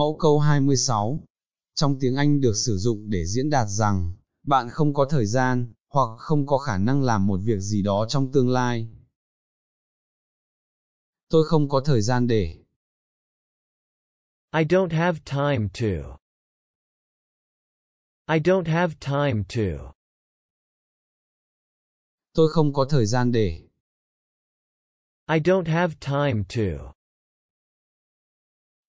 Mẫu câu 26 Trong tiếng Anh được sử dụng để diễn đạt rằng, bạn không có thời gian, hoặc không có khả năng làm một việc gì đó trong tương lai. Tôi không có thời gian để. I don't have time to. I don't have time to. Tôi không có thời gian để. I don't have time to.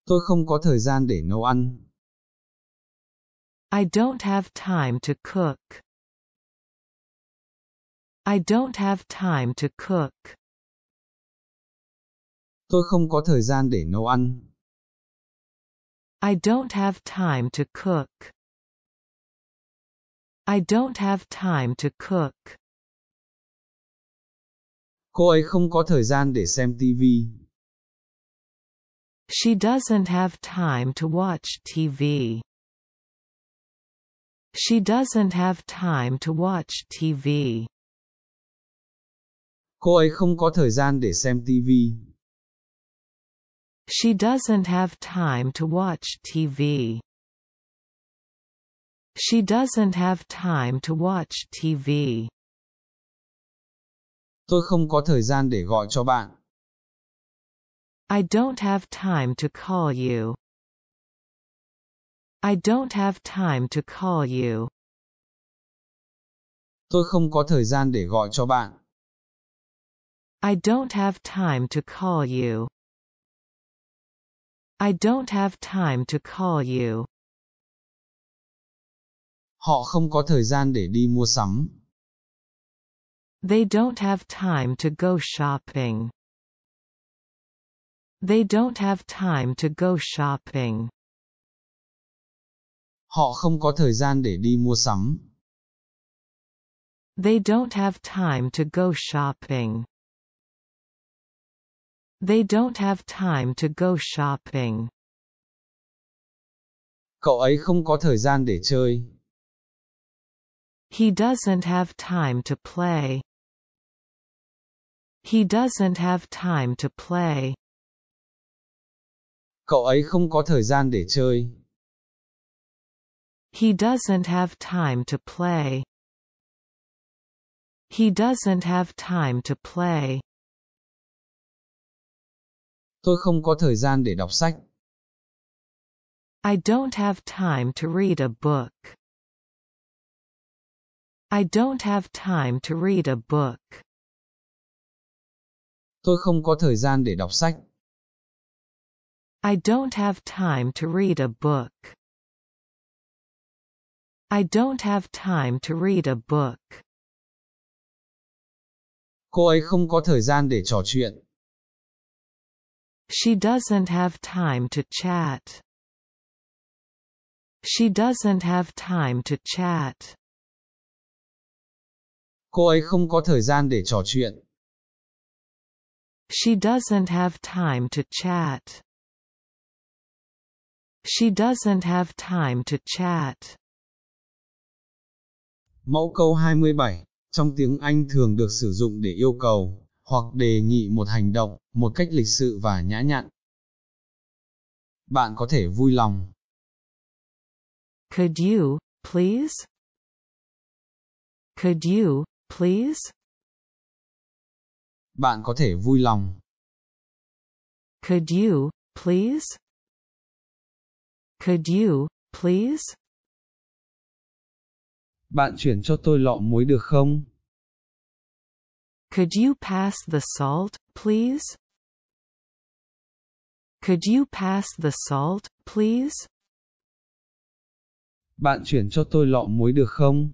Tôi không có thời gian để nấu ăn. I don't have time to cook. I don't have time to cook. Tôi không có thời gian để nấu ăn. I don't have time to cook. I don't have time to cook. Cô ấy không có thời gian để xem TV. She doesn't have time to watch TV. She doesn't have time to watch TV. Cô ấy không có thời gian để xem TV. She doesn't have time to watch TV. She doesn't have time to watch TV. Tôi không có thời gian để gọi cho bạn. I don't have time to call you. I don't have time to call you. Tôi không có thời gian để gọi cho bạn. I don't have time to call you. I don't have time to call you. Họ không có thời gian để đi mua sắm. They don't have time to go shopping. They don't have time to go shopping. Họ không có thời gian để đi mua sắm. They don't have time to go shopping. They don't have time to go shopping. Cậu ấy không có thời gian để chơi. He doesn't have time to play. He doesn't have time to play. Cậu ấy không có thời gian để chơi. He doesn't have time to play. He doesn't have time to play. Tôi không có thời gian để đọc sách. I don't have time to read a book. I don't have time to read a book. Tôi không có thời gian để đọc sách. I don't have time to read a book. I don't have time to read a book. Cô ấy không có thời gian để trò chuyện. She doesn't have time to chat. She doesn't have time to chat. Cô ấy không có thời gian để trò chuyện. She doesn't have time to chat. She doesn't have time to chat. Mẫu câu 27, trong tiếng Anh thường được sử dụng để yêu cầu, hoặc đề nghị một hành động, một cách lịch sự và nhã nhặn. Bạn có thể vui lòng. Could you, please? Could you, please? Bạn có thể vui lòng. Could you, please? Could you, please? Bạn chuyển cho tôi lọ muối được không? Could you pass the salt, please? Could you pass the salt, please? Bạn chuyển cho tôi lọ muối được không?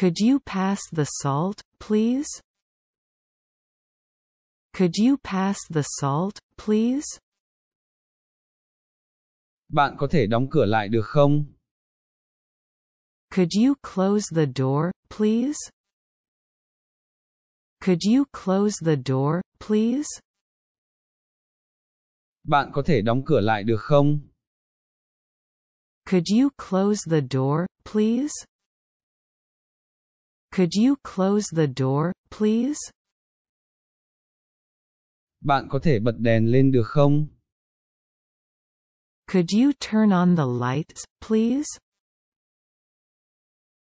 Could you pass the salt, please? Could you pass the salt, please? Bạn có thể đóng cửa lại được không? Could you close the door, please? Could you close the door, please? Bạn có thể đóng cửa lại được không? Could you close the door, please? Could you close the door, please? Bạn có thể bật đèn lên được không? Could you turn on the lights, please?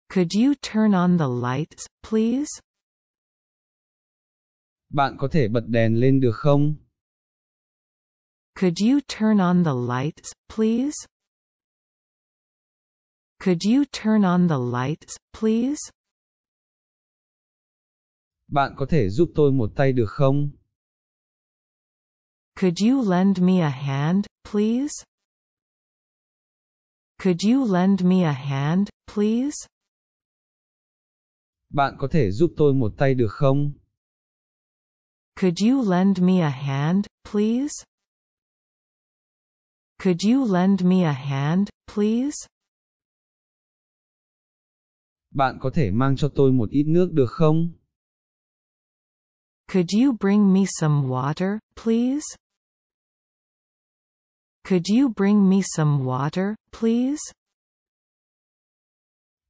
Could you turn on the lights, please? Bạn có thể bật đèn lên được không? Could you turn on the lights, please? Could you turn on the lights, please? Bạn có thể giúp tôi một tay được không? Could you lend me a hand, please? Could you lend me a hand, please? Bạn có thể giúp tôi một tay được không? Could you lend me a hand, please? Could you lend me a hand, please? Bạn có thể mang cho tôi một ít nước được không? Could you bring me some water, please? Could you bring me some water, please?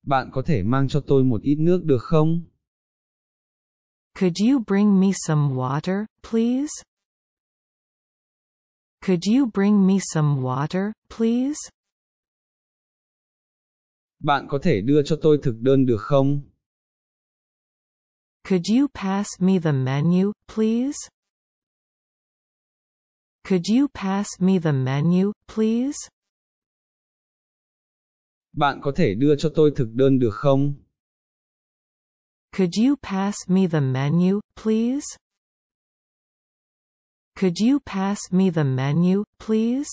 Bạn có thể mang cho tôi một ít nước được không? Could you bring me some water, please? Could you bring me some water, please? Bạn có thể đưa cho tôi thực đơn được không? Could you pass me the menu, please? Could you pass me the menu, please? Bạn có thể đưa cho tôi thực đơn được không? Could you pass me the menu, please? Could you pass me the menu, please?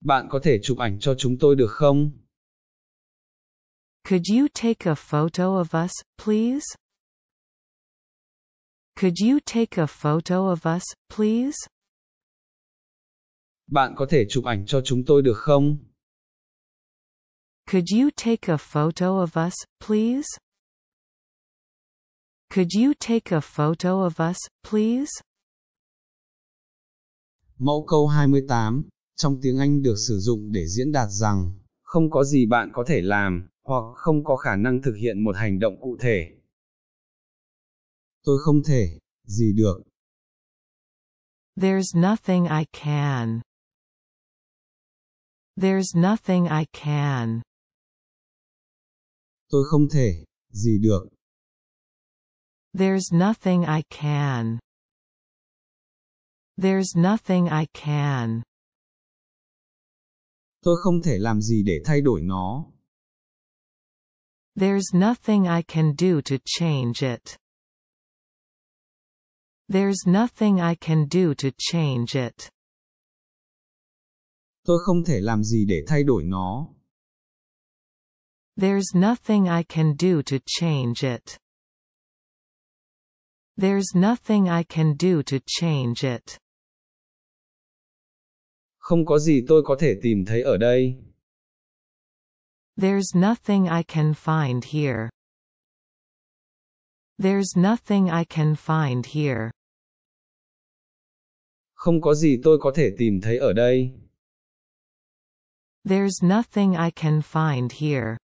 Bạn có thể chụp ảnh cho chúng tôi được không? Could you take a photo of us, please? Could you take a photo of us, please? Bạn có thể chụp ảnh cho chúng tôi được không? Could you take a photo of us, please? Could you take a photo of us, please? Mẫu câu 28 trong tiếng Anh được sử dụng để diễn đạt rằng không có gì bạn có thể làm hoặc không có khả năng thực hiện một hành động cụ thể Tôi không thể, gì được. There's nothing I can. There's nothing I can. Tôi không thể, gì được. There's nothing I can. There's nothing I can. Tôi không thể làm gì để thay đổi nó. There's nothing I can do to change it. There's nothing I can do to change it. Tôi không thể làm gì để thay đổi nó. There's nothing I can do to change it. There's nothing I can do to change it. Không có gì tôi có thể tìm thấy ở đây. There's nothing I can find here. There's nothing I can find here. không có gì tôi có thể tìm thấy ở đây. There's nothing I can find here.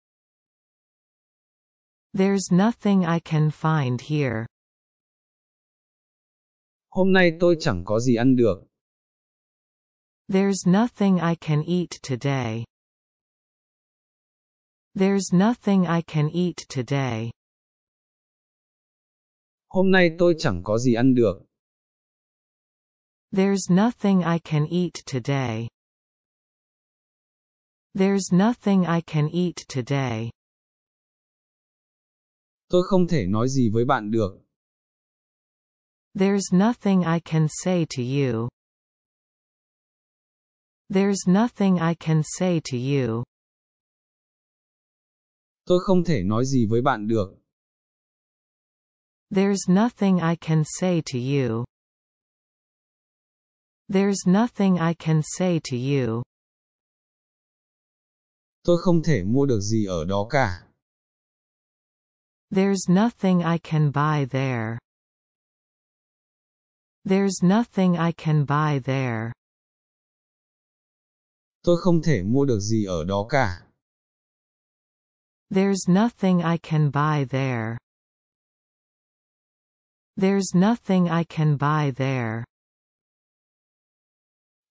There's nothing I can find here. Hôm nay tôi chẳng có gì ăn được. There's nothing I can eat today. There's nothing I can eat today. Hôm nay tôi chẳng có gì ăn được. There's nothing I can eat today. There's nothing I can eat today. Tôi không thể nói gì với bạn được. There's nothing I can say to you. There's nothing I can say to you. Tôi không thể nói gì với bạn được. There's nothing I can say to you. There's nothing I can say to you. Tôi không thể mua được gì ở đó cả. There's nothing I can buy there. There's nothing I can buy there. Tôi không thể mua được gì ở đó cả. There's nothing I can buy there. There's nothing I can buy there.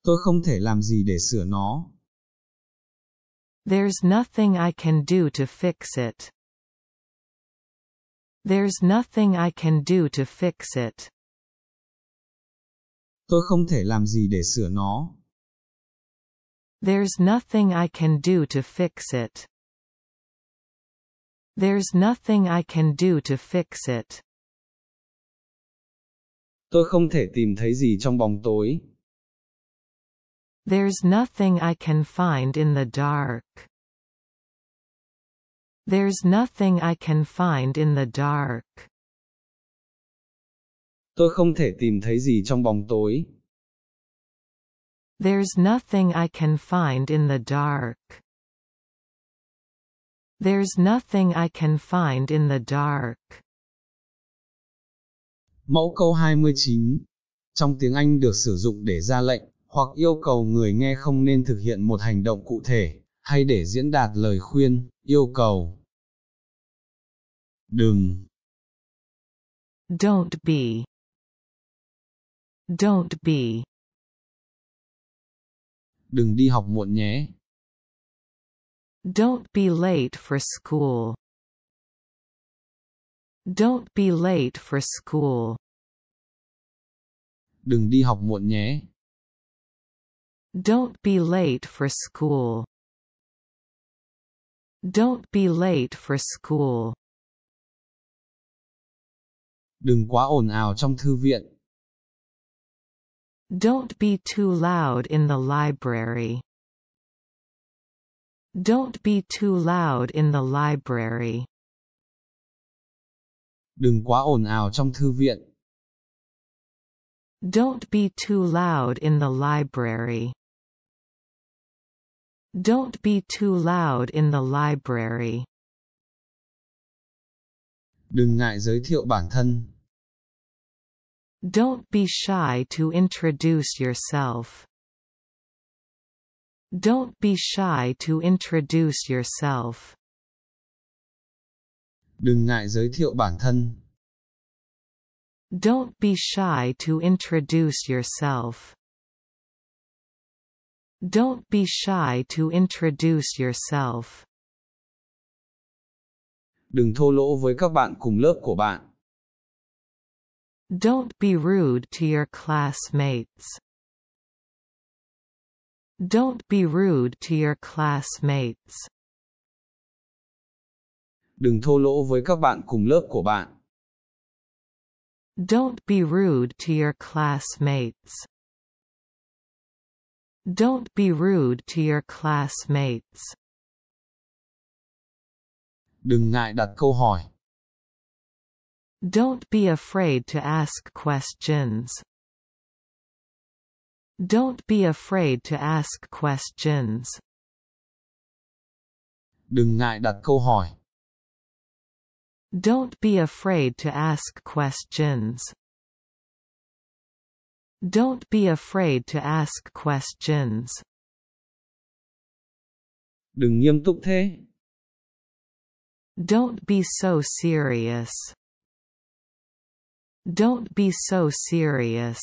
tôi không thể làm gì để sửa nó. There's nothing I can do to fix it. There's nothing I can do to fix it. Tôi không thể làm gì để sửa nó. There's nothing I can do to fix it. There's nothing I can do to fix it. Tôi không thể tìm thấy gì trong bóng tối. There's nothing I can find in the dark. There's nothing I can find in the dark. Tôi không thể tìm thấy gì trong bóng tối. There's nothing I can find in the dark. There's nothing I can find in the dark. Mẫu câu 29 trong tiếng Anh được sử dụng để ra lệnh hoặc yêu cầu người nghe không nên thực hiện một hành động cụ thể, hay để diễn đạt lời khuyên, yêu cầu. Đừng. Don't be. Don't be. Đừng đi học muộn nhé. Don't be late for school. Don't be late for school. Đừng đi học muộn nhé. Don't be late for school. Don't be late for school. Đừng quá ồn ào trong thư viện. Don't be too loud in the library. Don't be too loud in the library. Đừng quá ồn ào trong thư viện. Don't be too loud in the library. Don't be too loud in the library. Đừng ngại giới thiệu bản thân. Don't be shy to introduce yourself. Don't be shy to introduce yourself. Đừng ngại giới thiệu bản thân. Don't be shy to introduce yourself. Don't be shy to introduce yourself. Đừng thô lỗ với các bạn cùng lớp của bạn. Don't be rude to your classmates. Don't be rude to your classmates. Đừng thô lỗ với các bạn cùng lớp của bạn. Don't be rude to your classmates. Don't be rude to your classmates. Đừng ngại đặt câu hỏi. Don't be afraid to ask questions. Don't be afraid to ask questions. Đừng ngại đặt câu hỏi. Don't be afraid to ask questions. Don't be afraid to ask questions. Đừng nghiêm túc thế. Don't be so serious. Don't be so serious.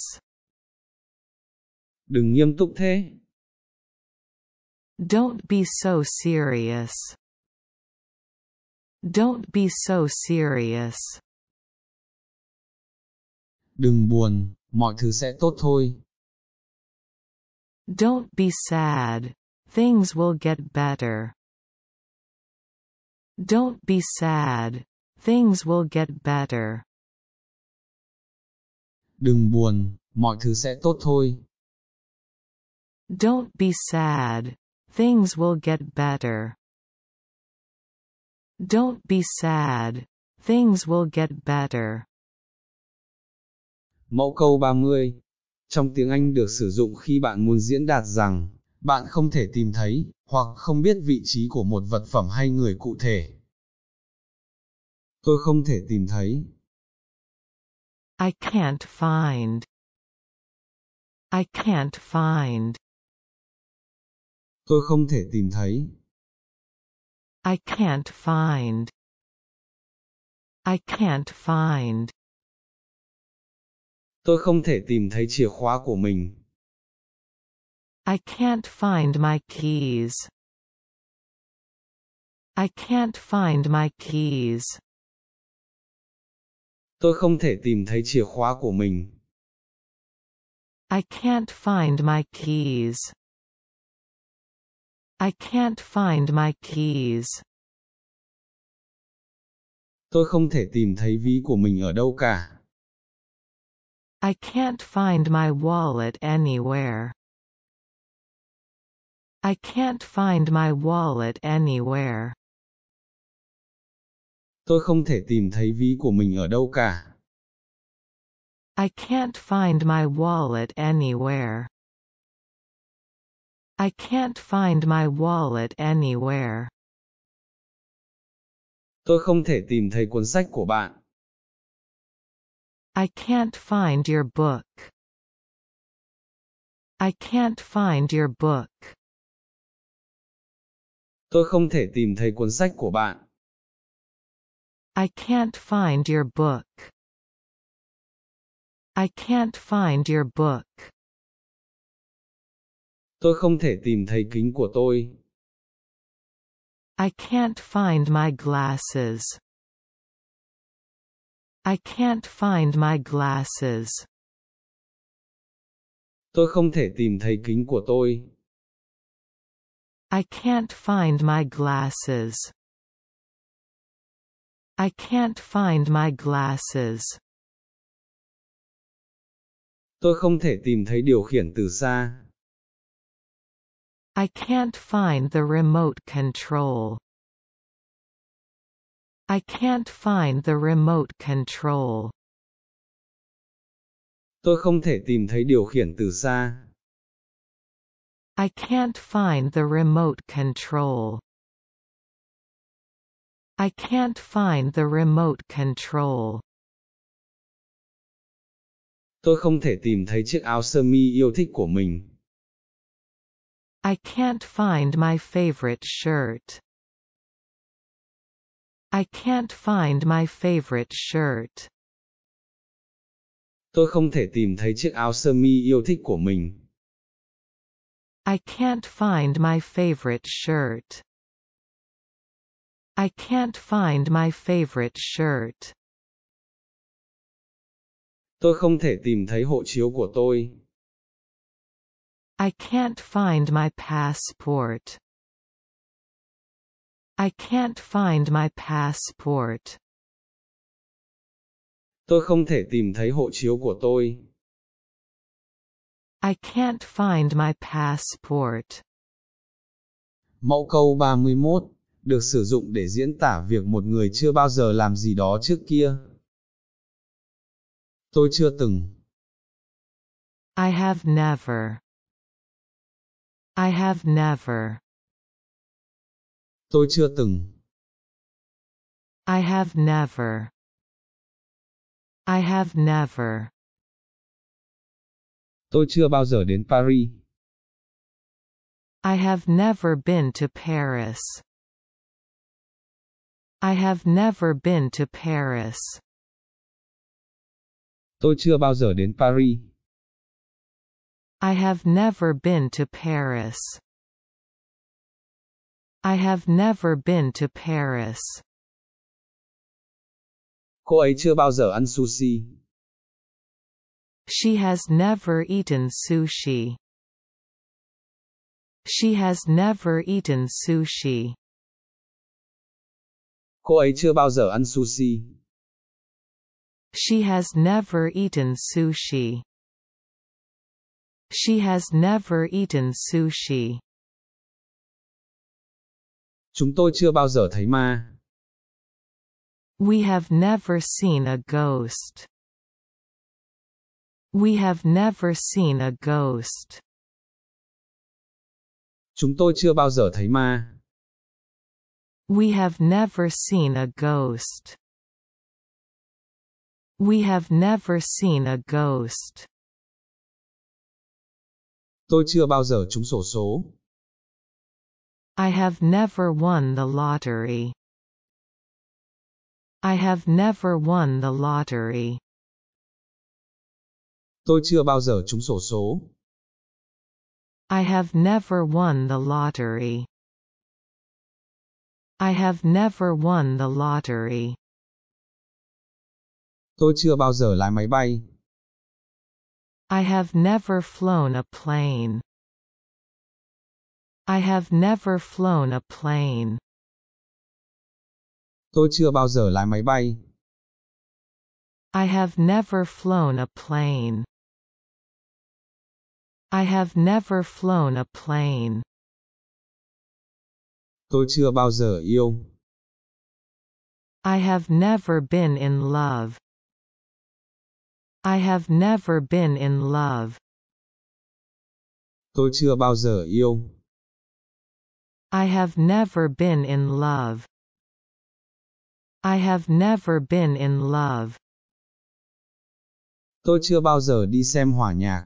Đừng nghiêm túc thế. Don't be so serious. Don't be so serious. Đừng buồn mọi thứ sẽ tốt thôi. Don't be sad. Things will get better. Don't be sad. Things will get better. Đừng buồn, mọi thứ sẽ tốt thôi. Don't be sad. Things will get better. Don't be sad. Things will get better. Mẫu câu 30 Trong tiếng Anh được sử dụng khi bạn muốn diễn đạt rằng, bạn không thể tìm thấy, hoặc không biết vị trí của một vật phẩm hay người cụ thể. Tôi không thể tìm thấy. I can't find. I can't find. Tôi không thể tìm thấy. I can't find. I can't find tôi không thể tìm thấy chìa khóa của mình. I can't find my keys. I can't find my keys. Tôi không thể tìm thấy chìa khóa của mình. I can't find my keys. I can't find my keys. Tôi không thể tìm thấy ví của mình ở đâu cả. I can't find my wallet anywhere. I can't find my wallet anywhere. Tôi không thể tìm thấy ví của mình ở đâu cả. I can't find my wallet anywhere. I can't find my wallet anywhere. Tôi không thể tìm thấy cuốn sách của bạn. I can't find your book. I can't find your book. Tôi không thể tìm thấy cuốn sách của bạn. I can't find your book. I can't find your book. Tôi không thể tìm thấy kính của tôi. I can't find my glasses. I can't find my glasses. Tôi không thể tìm thấy kính của tôi. I can't find my glasses. I can't find my glasses. Tôi không thể tìm thấy điều khiển từ xa. I can't find the remote control. I can't find the remote control. Tôi không thể tìm thấy điều khiển từ xa. I can't find the remote control. I can't find the remote control. Tôi không thể tìm thấy chiếc áo sơ mi yêu thích của mình. I can't find my favorite shirt. I can't find my favorite shirt. Tôi không thể tìm thấy chiếc áo sơ mi yêu thích của mình. I can't find my favorite shirt. I can't find my favorite shirt. Tôi không thể tìm thấy hộ chiếu của tôi. I can't find my passport. I can't find my passport. Tôi không thể tìm thấy hộ chiếu của tôi. I can't find my passport. Mẫu câu 31 được sử dụng để diễn tả việc một người chưa bao giờ làm gì đó trước kia. Tôi chưa từng. I have never. I have never. Tôi chưa từng. I have never. I have never. Tôi chưa bao giờ đến Paris. I have never been to Paris. I have never been to Paris. Tôi chưa bao giờ đến Paris. I have never been to Paris. I have never been to Paris. Cô ấy chưa bao giờ ăn sushi. She has never eaten sushi. She has never eaten sushi. Cô ấy chưa bao giờ ăn sushi. She has never eaten sushi. She has never eaten sushi. Chúng tôi chưa bao giờ thấy ma. We have never seen a ghost. We have never seen a ghost. Chúng tôi chưa bao giờ thấy ma. We have never seen a ghost. We have never seen a ghost. Tôi chưa bao giờ trúng sổ số. I have never won the lottery. I have never won the lottery. Tôi chưa bao giờ trúng sổ số. I have never won the lottery. I have never won the lottery. Tôi chưa bao giờ lái máy bay. I have never flown a plane. I have never flown a plane. Tôi chưa bao giờ lái máy bay. I have never flown a plane. I have never flown a plane. Tôi chưa bao giờ yêu. I have never been in love. I have never been in love. Tôi chưa bao giờ yêu. I have never been in love. I have never been in love. Tôi chưa bao giờ đi xem hòa nhạc.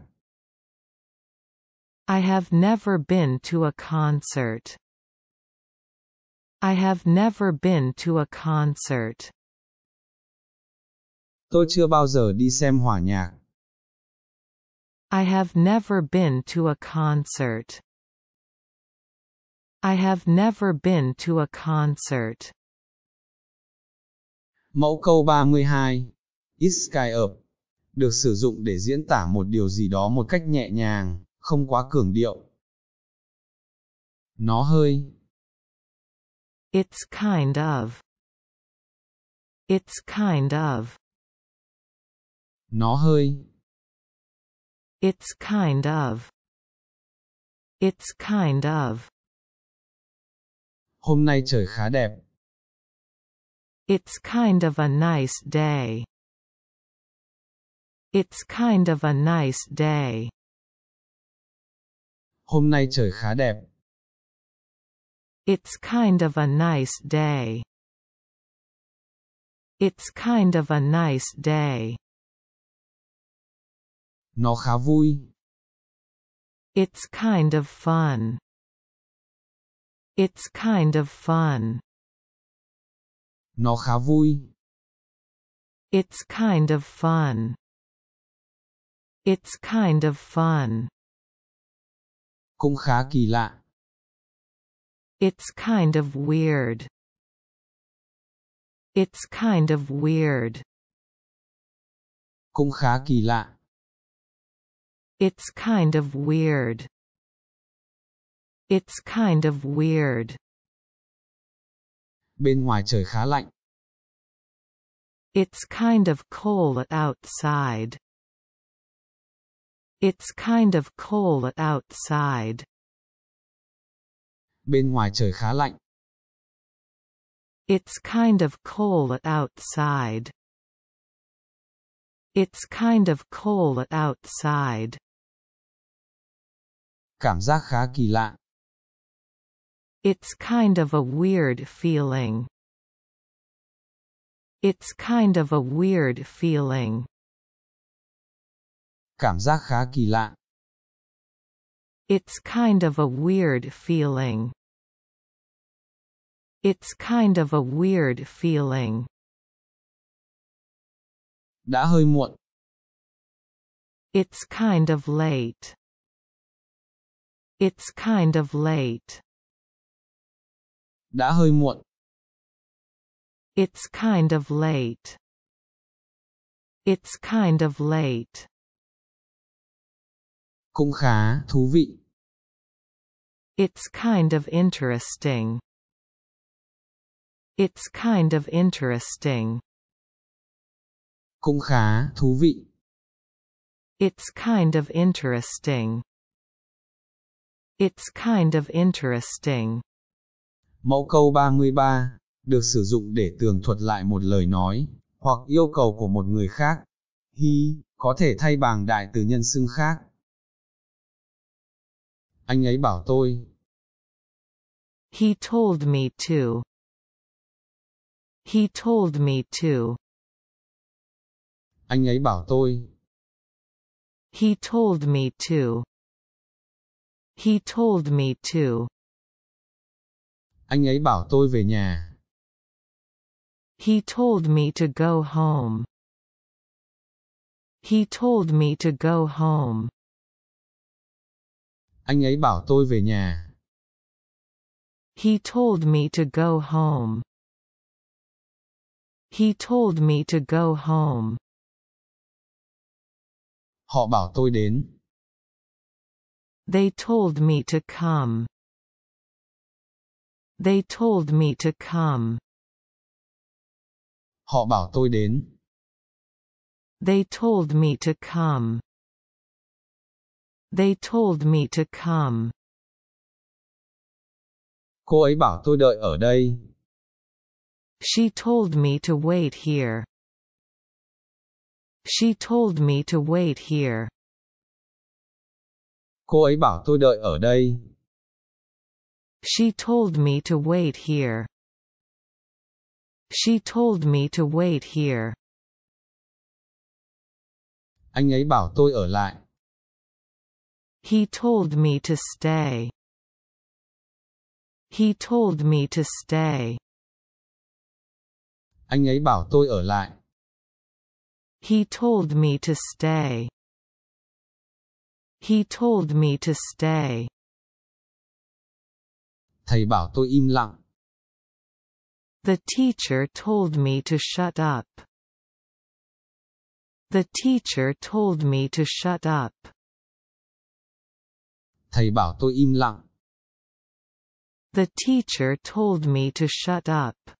I have never been to a concert. I have never been to a concert. Tôi chưa bao giờ đi xem hòa nhạc. I have never been to a concert. I have never been to a concert. Mẫu câu 32. It's kind of. Được sử dụng để diễn tả một điều gì đó một cách nhẹ nhàng, không quá cường điệu. Nó hơi. It's kind of. It's kind of. Nó hơi. It's kind of. It's kind of. Hôm nay trời khá đẹp. It's kind of a nice day. It's kind of a nice day. Hôm nay trời khá đẹp. It's kind of a nice day. It's kind of a nice day. Nó khá vui. It's kind of fun. It's kind of fun. Nó khá vui. It's kind of fun. It's kind of fun. Cũng khá kỳ lạ. It's kind of weird. It's kind of weird. Cũng khá kỳ lạ. It's kind of weird. It's kind of weird. Bên ngoài trời khá lạnh. It's kind of cold outside. It's kind of cold outside. Bên ngoài trời khá lạnh. It's kind of cold outside. It's kind of cold outside. Cảm giác khá kỳ lạ. It's kind of a weird feeling. It's kind of a weird feeling. Cảm giác khá kỳ lạ. It's kind of a weird feeling. It's kind of a weird feeling. Đã hơi muộn. It's kind of late. It's kind of late đã hơi muộn. It's kind of late. It's kind of late. Cũng khá thú vị. It's kind of interesting. It's kind of interesting. Cũng khá thú vị. It's kind of interesting. It's kind of interesting. Mẫu câu 33, được sử dụng để tường thuật lại một lời nói, hoặc yêu cầu của một người khác. Hi, có thể thay bằng đại từ nhân xưng khác. Anh ấy bảo tôi. He told me to. He told me to. Anh ấy bảo tôi. He told me to. He told me to. Anh ấy bảo tôi về nhà. He told me to go home. He told me to go home. Anh ấy bảo tôi về nhà. He told me to go home. He told me to go home. Họ bảo tôi đến. They told me to come. They told me to come. Họ bảo tôi đến. They told me to come. They told me to come. Cô ấy bảo tôi đợi ở đây. She told me to wait here. She told me to wait here. Cô ấy bảo tôi đợi ở đây. She told me to wait here. She told me to wait here. Anh ấy bảo tôi ở lại. He told me to stay. He told me to stay. Anh ấy bảo tôi ở lại. He told me to stay. He told me to stay. Thầy bảo tôi im lặng. The teacher told me to shut up. The teacher told me to shut up. Thầy bảo tôi im lặng. The teacher told me to shut up.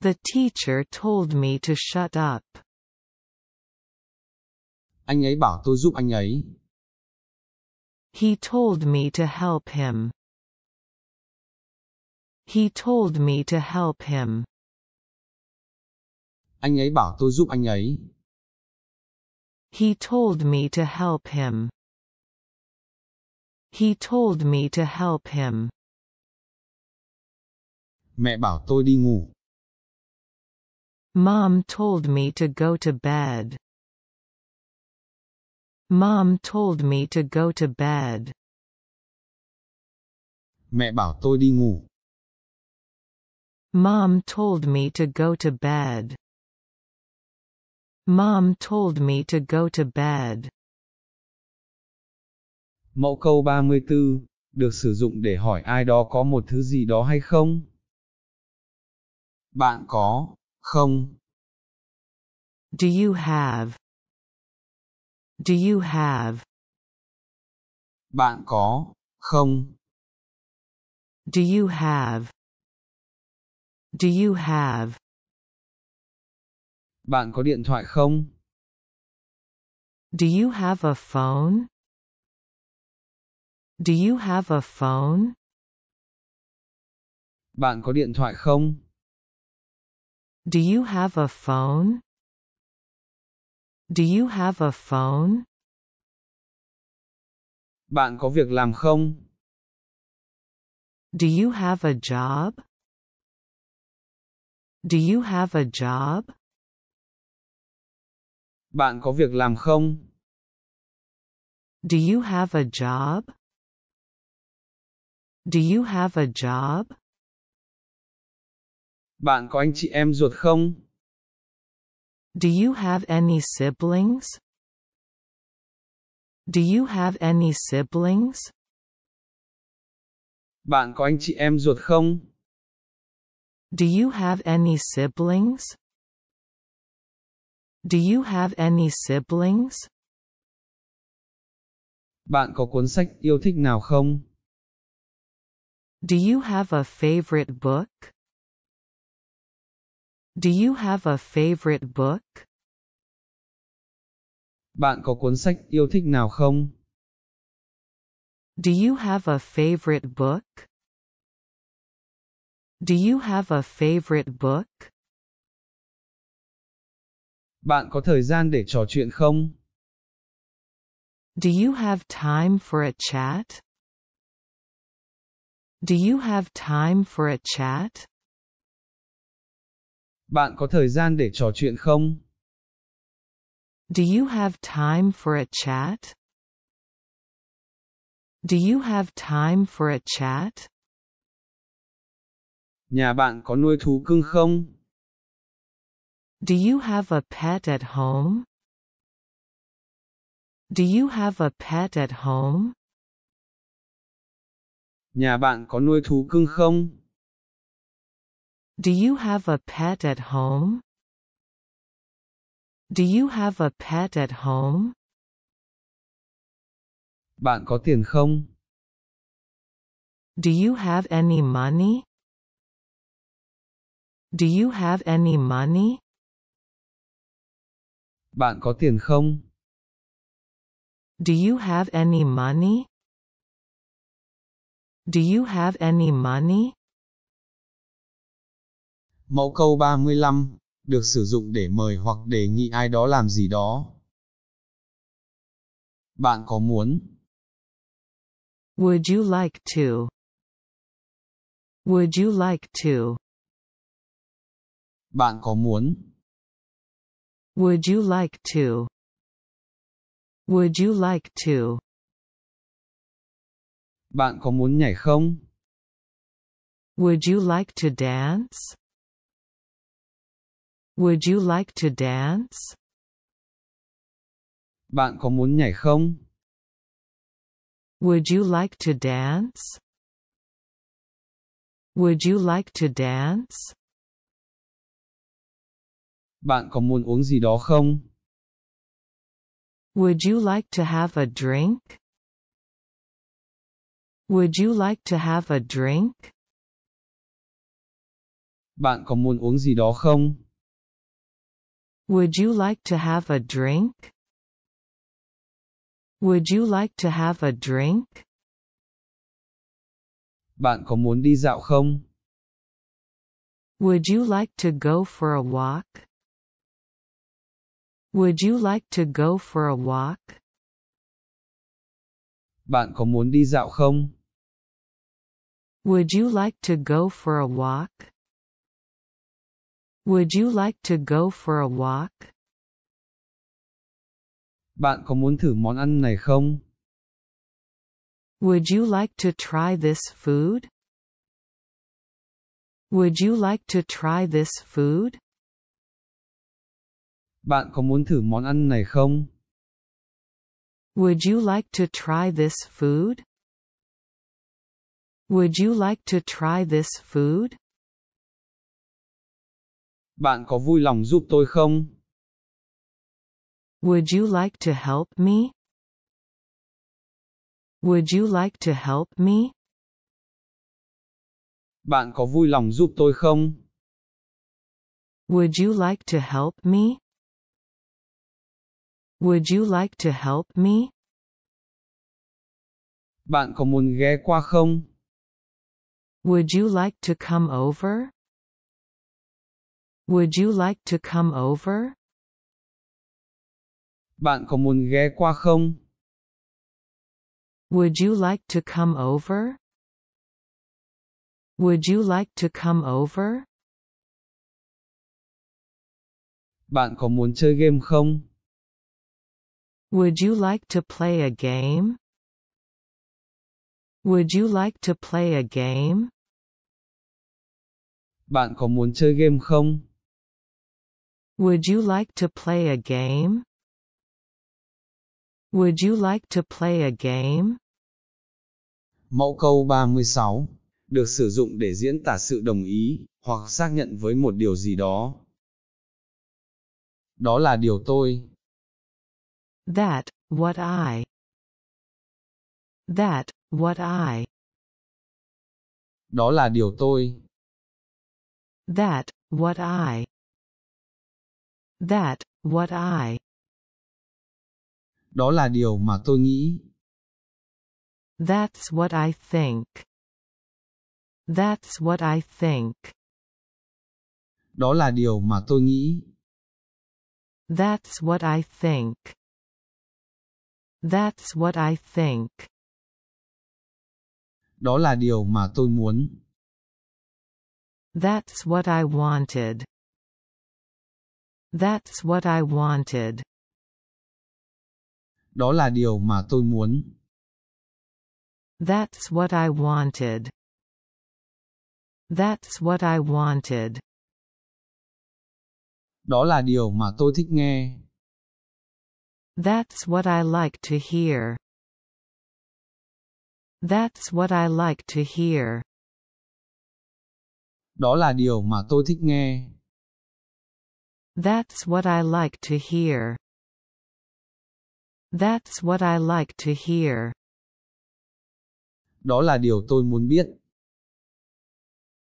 The teacher told me to shut up. Anh ấy bảo tôi giúp anh ấy. He told me to help him. He told me to help him. Anh ấy bảo tôi giúp anh ấy. He told me to help him. He told me to help him. Mẹ bảo tôi đi ngủ. Mom told me to go to bed. Mom told me to go to bed. Mẹ bảo tôi đi ngủ. Mom told me to go to bed. Mom told me to go to bed. Mẫu câu 34, được sử dụng để hỏi ai đó có một thứ gì đó hay không? Bạn có, không? Do you have? Do you have? Bạn có, không? Do you have? Do you have? Bạn có điện thoại không? Do you have a phone? Do you have a phone? Bạn có điện thoại không? Do you have a phone? Do you have a phone? Bạn có việc làm không? Do you have a job? Do you have a job? Bạn có việc làm không? Do you have a job? Do you have a job? Bạn có anh chị em ruột không? Do you have any siblings? Do you have any siblings? Bạn có anh chị em ruột không? Do you have any siblings? Do you have any siblings? Bạn có cuốn sách yêu thích nào không? Do you have a favorite book? Do you have a favorite book? Bạn có cuốn sách yêu thích nào không? Do you have a favorite book? Do you have a favorite book? Bạn có thời gian để trò chuyện không? Do you have time for a chat? Do you have time for a chat? Bạn có thời gian để trò chuyện không? Do you have time for a chat? Do you have time for a chat? Nhà bạn có nuôi thú cưng không? Do you have a pet at home? Do you have a pet at home? Nhà bạn có nuôi thú cưng không? Do you have a pet at home? Do you have a pet at home? Bạn có tiền không? Do you have any money? Do you have any money? Bạn có tiền không? Do you have any money? Do you have any money? Mẫu câu 35 được sử dụng để mời hoặc đề nghị ai đó làm gì đó. Bạn có muốn? Would you like to? Would you like to? Bạn có muốn? Would you like to? Would you like to? Bạn có muốn nhảy không? Would you like to dance? Would you like to dance? Bạn có muốn nhảy không? Would you like to dance? Would you like to dance? bạn có muốn uống gì đó không? Would you like to have a drink? Would you like to have a drink? Bạn có muốn uống gì đó không? Would you like to have a drink? Would you like to have a drink? Bạn có muốn đi dạo không? Would you like to go for a walk? Would you like to go for a walk? Bạn có muốn đi dạo không? Would you like to go for a walk? Would you like to go for a walk? Bạn có muốn thử món ăn này không? Would you like to try this food? Would you like to try this food? bạn có muốn thử món ăn này không? Would you like to try this food? Would you like to try this food? Bạn có vui lòng giúp tôi không? Would you like to help me? Would you like to help me? Bạn có vui lòng giúp tôi không? Would you like to help me? Would you like to help me? Bạn có muốn ghé qua không? Would you like to come over? Would you like to come over? Bạn có muốn ghé qua không? Would you like to come over? Would you like to come over? Bạn có muốn chơi game không? Would you like to play a game? Would you like to play a game? Bạn có muốn chơi game không? Would you like to play a game? Would you like to play a game? Mẫu câu 36 được sử dụng để diễn tả sự đồng ý hoặc xác nhận với một điều gì đó. Đó là điều tôi that what I that what I Đó là điều tôi that what I that what I Đó là điều mà tôi nghĩ That's what I think That's what I think Đó là điều mà tôi nghĩ That's what I think that's what I think. Đó là điều mà tôi muốn. That's what I wanted. That's what I wanted. Đó là điều mà tôi muốn. That's what I wanted. That's what I wanted. Đó là điều mà tôi thích nghe. That's what I like to hear. That's what I like to hear. Đó là điều mà tôi thích nghe. That's what I like to hear. That's what I like to hear. Đó là điều tôi muốn biết.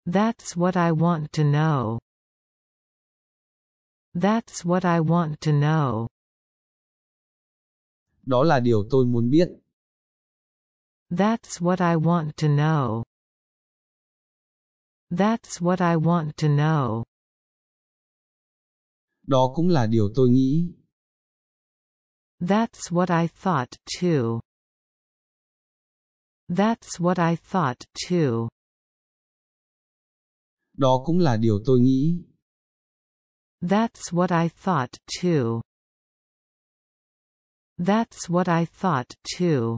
That's what I want to know. That's what I want to know. đó là điều tôi muốn biết. That's what I want to know. That's what I want to know. Đó cũng là điều tôi nghĩ. That's what I thought too. That's what I thought too. Đó cũng là điều tôi nghĩ. That's what I thought too. That's what I thought too.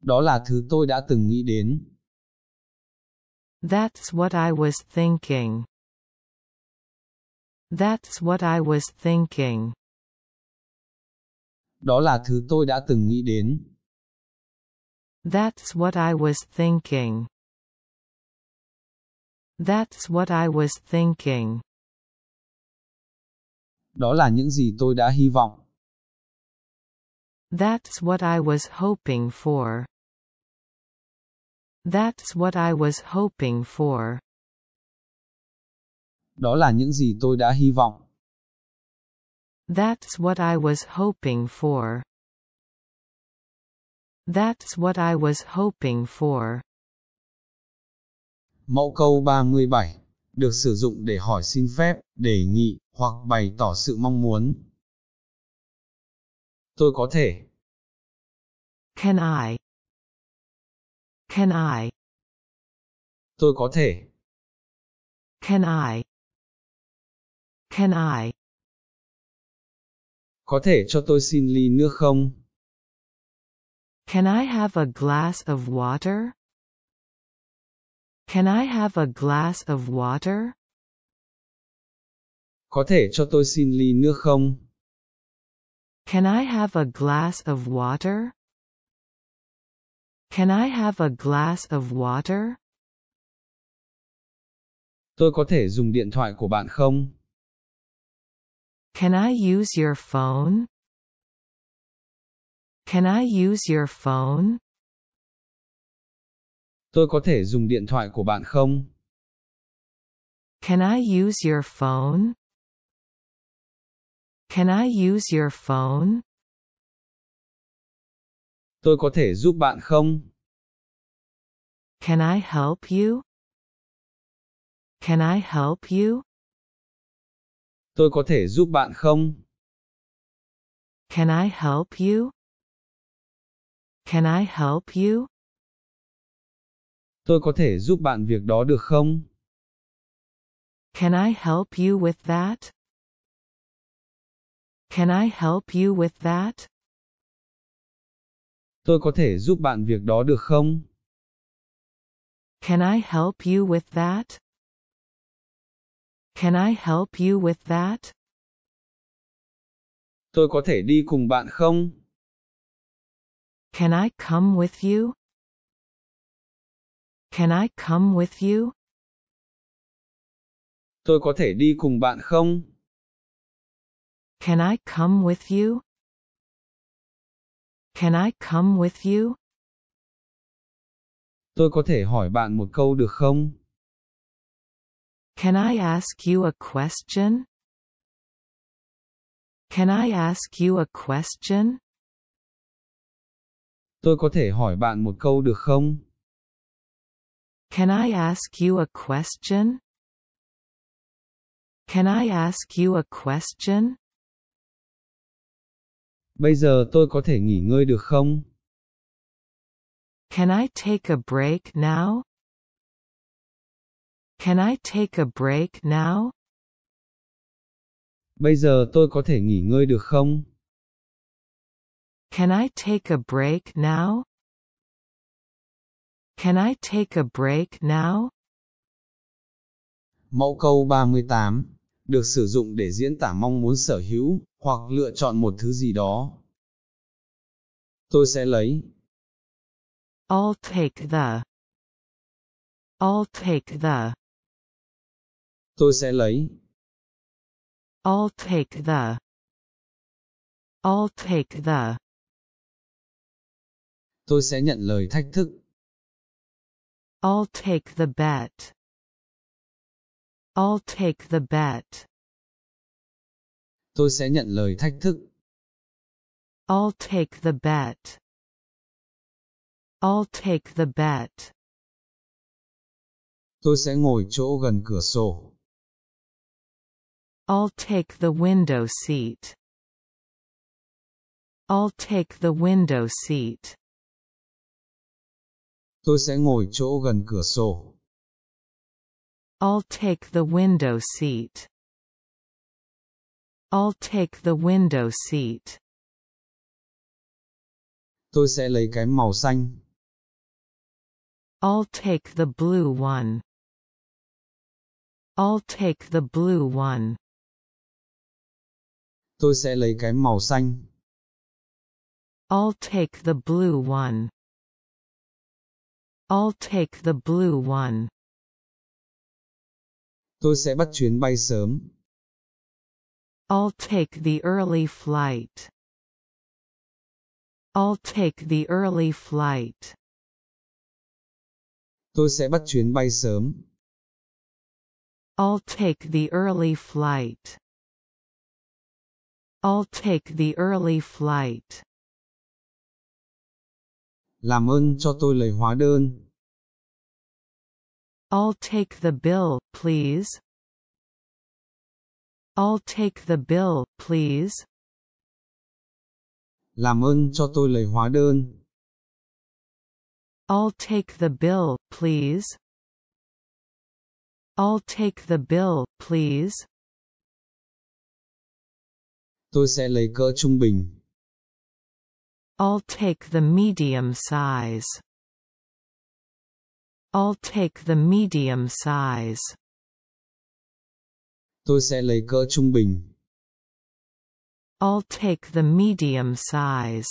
Đó là thứ tôi đã từng nghĩ đến. That's what I was thinking. That's what I was thinking. Đó là thứ tôi đã từng nghĩ đến. That's what I was thinking. That's what I was thinking. Đó là những gì tôi đã hy vọng. That's what I was hoping for. That's what I was hoping for. Đó là những gì tôi đã hy vọng. That's what I was hoping for. That's what I was hoping for. Mẫu câu 37 được sử dụng để hỏi xin phép, đề nghị hoặc bày tỏ sự mong muốn. Tôi có thể. Can I? Can I? Tôi có thể. Can I? Can I? Có thể cho tôi xin ly nước không? Can I have a glass of water? Can I have a glass of water? Có thể cho tôi xin ly nước không? Can I have a glass of water? Can I have a glass of water? Tôi có thể dùng điện thoại của bạn không? Can I use your phone? Can I use your phone? Tôi có thể dùng điện thoại của bạn không? Can I use your phone? Can I use your phone? Tôi có thể giúp bạn không? Can I help you? Can I help you? Tôi có thể giúp bạn không? Can I help you? Can I help you? Tôi có thể giúp bạn việc đó được không? Can I help you with that? Can I help you with that? Tôi có thể giúp bạn việc đó được không? Can I help you with that? Can I help you with that? Tôi có thể đi cùng bạn không? Can I come with you? Can I come with you? Tôi có thể đi cùng bạn không? Can I come with you? Can I come with you? Tôi có thể hỏi bạn một câu được không? Can I ask you a question? Can I ask you a question? Tôi có thể hỏi bạn một câu được không? Can I ask you a question? Can I ask you a question? bây giờ tôi có thể nghỉ ngơi được không? Can I take a break now? Can I take a break now? Bây giờ tôi có thể nghỉ ngơi được không? Can I take a break now? Can I take a break now? Mẫu câu 38 được sử dụng để diễn tả mong muốn sở hữu, hoặc lựa chọn một thứ gì đó. Tôi sẽ lấy. I'll take the. I'll take the. Tôi sẽ lấy. I'll take the. I'll take the. Tôi sẽ nhận lời thách thức. I'll take the bet. I'll take the bet. Tôi sẽ nhận lời thách thức. I'll take the bet. I'll take the bet. Tôi sẽ ngồi chỗ gần cửa sổ. I'll take the window seat. I'll take the window seat. Tôi sẽ ngồi chỗ gần cửa sổ. I'll take the window seat. I'll take the window seat. Tôi sẽ lấy cái màu xanh. I'll take the blue one. I'll take the blue one. Tôi sẽ lấy cái màu xanh. I'll take the blue one. I'll take the blue one. Tôi sẽ bắt chuyến bay sớm. I'll take the early flight. I'll take the early flight. Tôi sẽ bắt chuyến bay sớm. I'll take the early flight. I'll take the early flight. Làm ơn cho tôi lấy hóa đơn. I'll take the bill, please. I'll take the bill, please. Làm ơn cho tôi lấy hóa đơn. I'll take the bill, please. I'll take the bill, please. Tôi sẽ lấy cỡ trung bình. I'll take the medium size. I'll take the medium size. Tôi sẽ lấy cỡ trung bình. I'll take the medium size.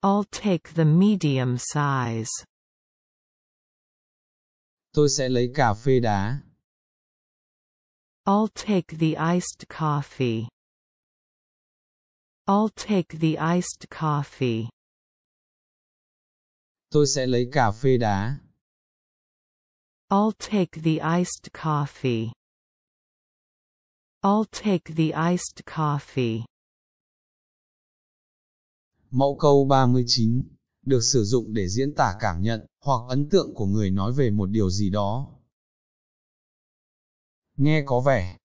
I'll take the medium size. Tôi sẽ lấy cà phê đá. I'll take the iced coffee. I'll take the iced coffee. Tôi sẽ lấy cà phê đá. I'll take the iced coffee. I'll take the iced coffee. Mẫu câu 39 được sử dụng để diễn tả cảm nhận hoặc ấn tượng của người nói về một điều gì đó. Nghe có vẻ.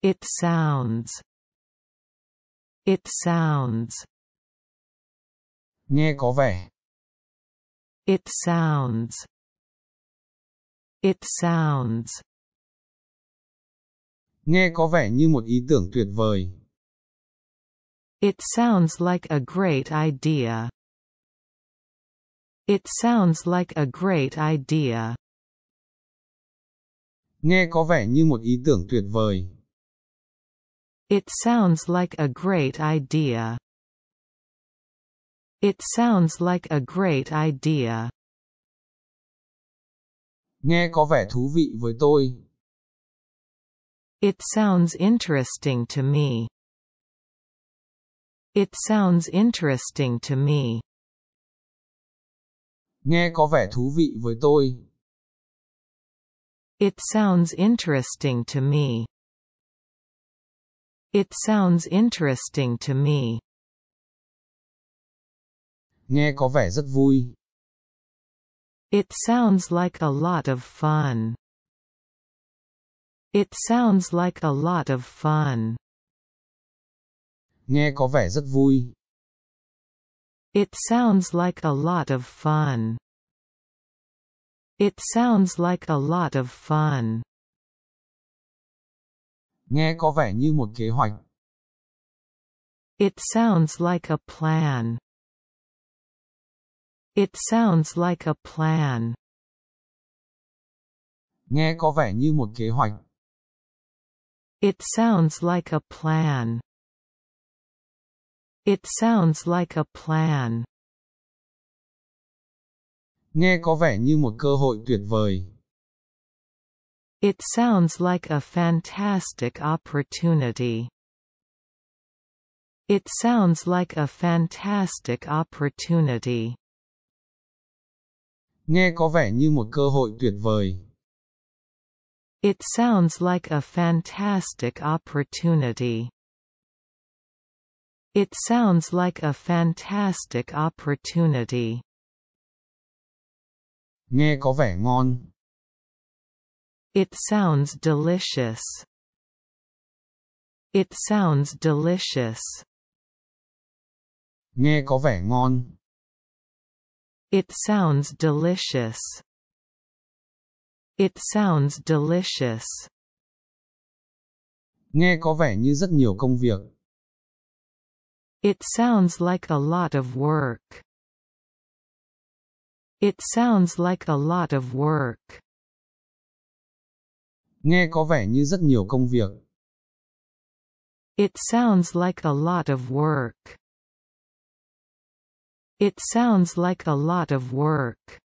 It sounds. It sounds. Nghe có vẻ. It sounds. It sounds. Nghe có vẻ như một ý tưởng tuyệt vời. It sounds like a great idea. It sounds like a great idea. Nghe có vẻ như một ý tưởng tuyệt vời. It sounds like a great idea. It sounds like a great idea. Nghe có vẻ thú vị với tôi. It sounds interesting to me. It sounds interesting to me. Nghe có vẻ thú vị với tôi. It sounds interesting to me. It sounds interesting to me. Nghe có vẻ rất vui. It sounds like a lot of fun. It sounds like a lot of fun. Nghe có vẻ rất vui. It sounds like a lot of fun. It sounds like a lot of fun. Nghe có vẻ như một kế hoạch. It sounds like a plan. It sounds like a plan. Nghe có vẻ như một kế hoạch. It sounds like a plan. It sounds like a plan. Nghe có vẻ như một cơ hội tuyệt vời. It sounds like a fantastic opportunity. It sounds like a fantastic opportunity. Nghe có vẻ như một cơ hội tuyệt vời. It sounds like a fantastic opportunity. It sounds like a fantastic opportunity. Nghe có vẻ ngon. It sounds delicious. It sounds delicious. Nghe có vẻ ngon. It sounds delicious. It sounds delicious. Nghe có vẻ như rất nhiều công việc. It sounds like a lot of work. It sounds like a lot of work. Nghe có vẻ như rất nhiều công việc. It sounds like a lot of work. It sounds like a lot of work.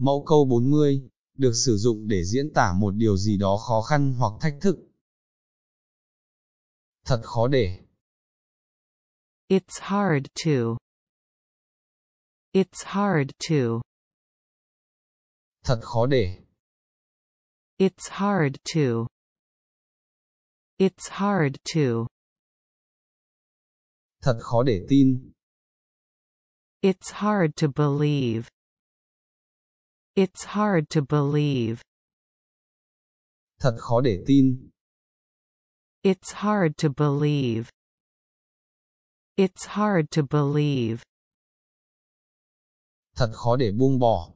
Mẫu câu 40 được sử dụng để diễn tả một điều gì đó khó khăn hoặc thách thức. Thật khó để. It's hard to. It's hard to. Thật khó để. It's hard to. It's hard to. Thật khó để tin. It's hard to believe. It's hard to believe. Thật khó để tin. It's hard to believe. It's hard to believe. Thật khó để buông bỏ.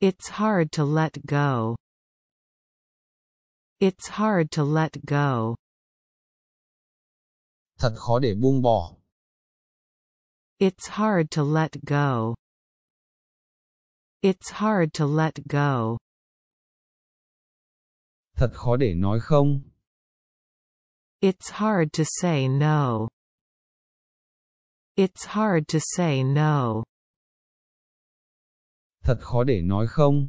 It's hard to let go. It's hard to let go thật khó để buông bỏ. It's hard to let go. It's hard to let go. Thật khó để nói không. It's hard to say no. It's hard to say no. Thật khó để nói không.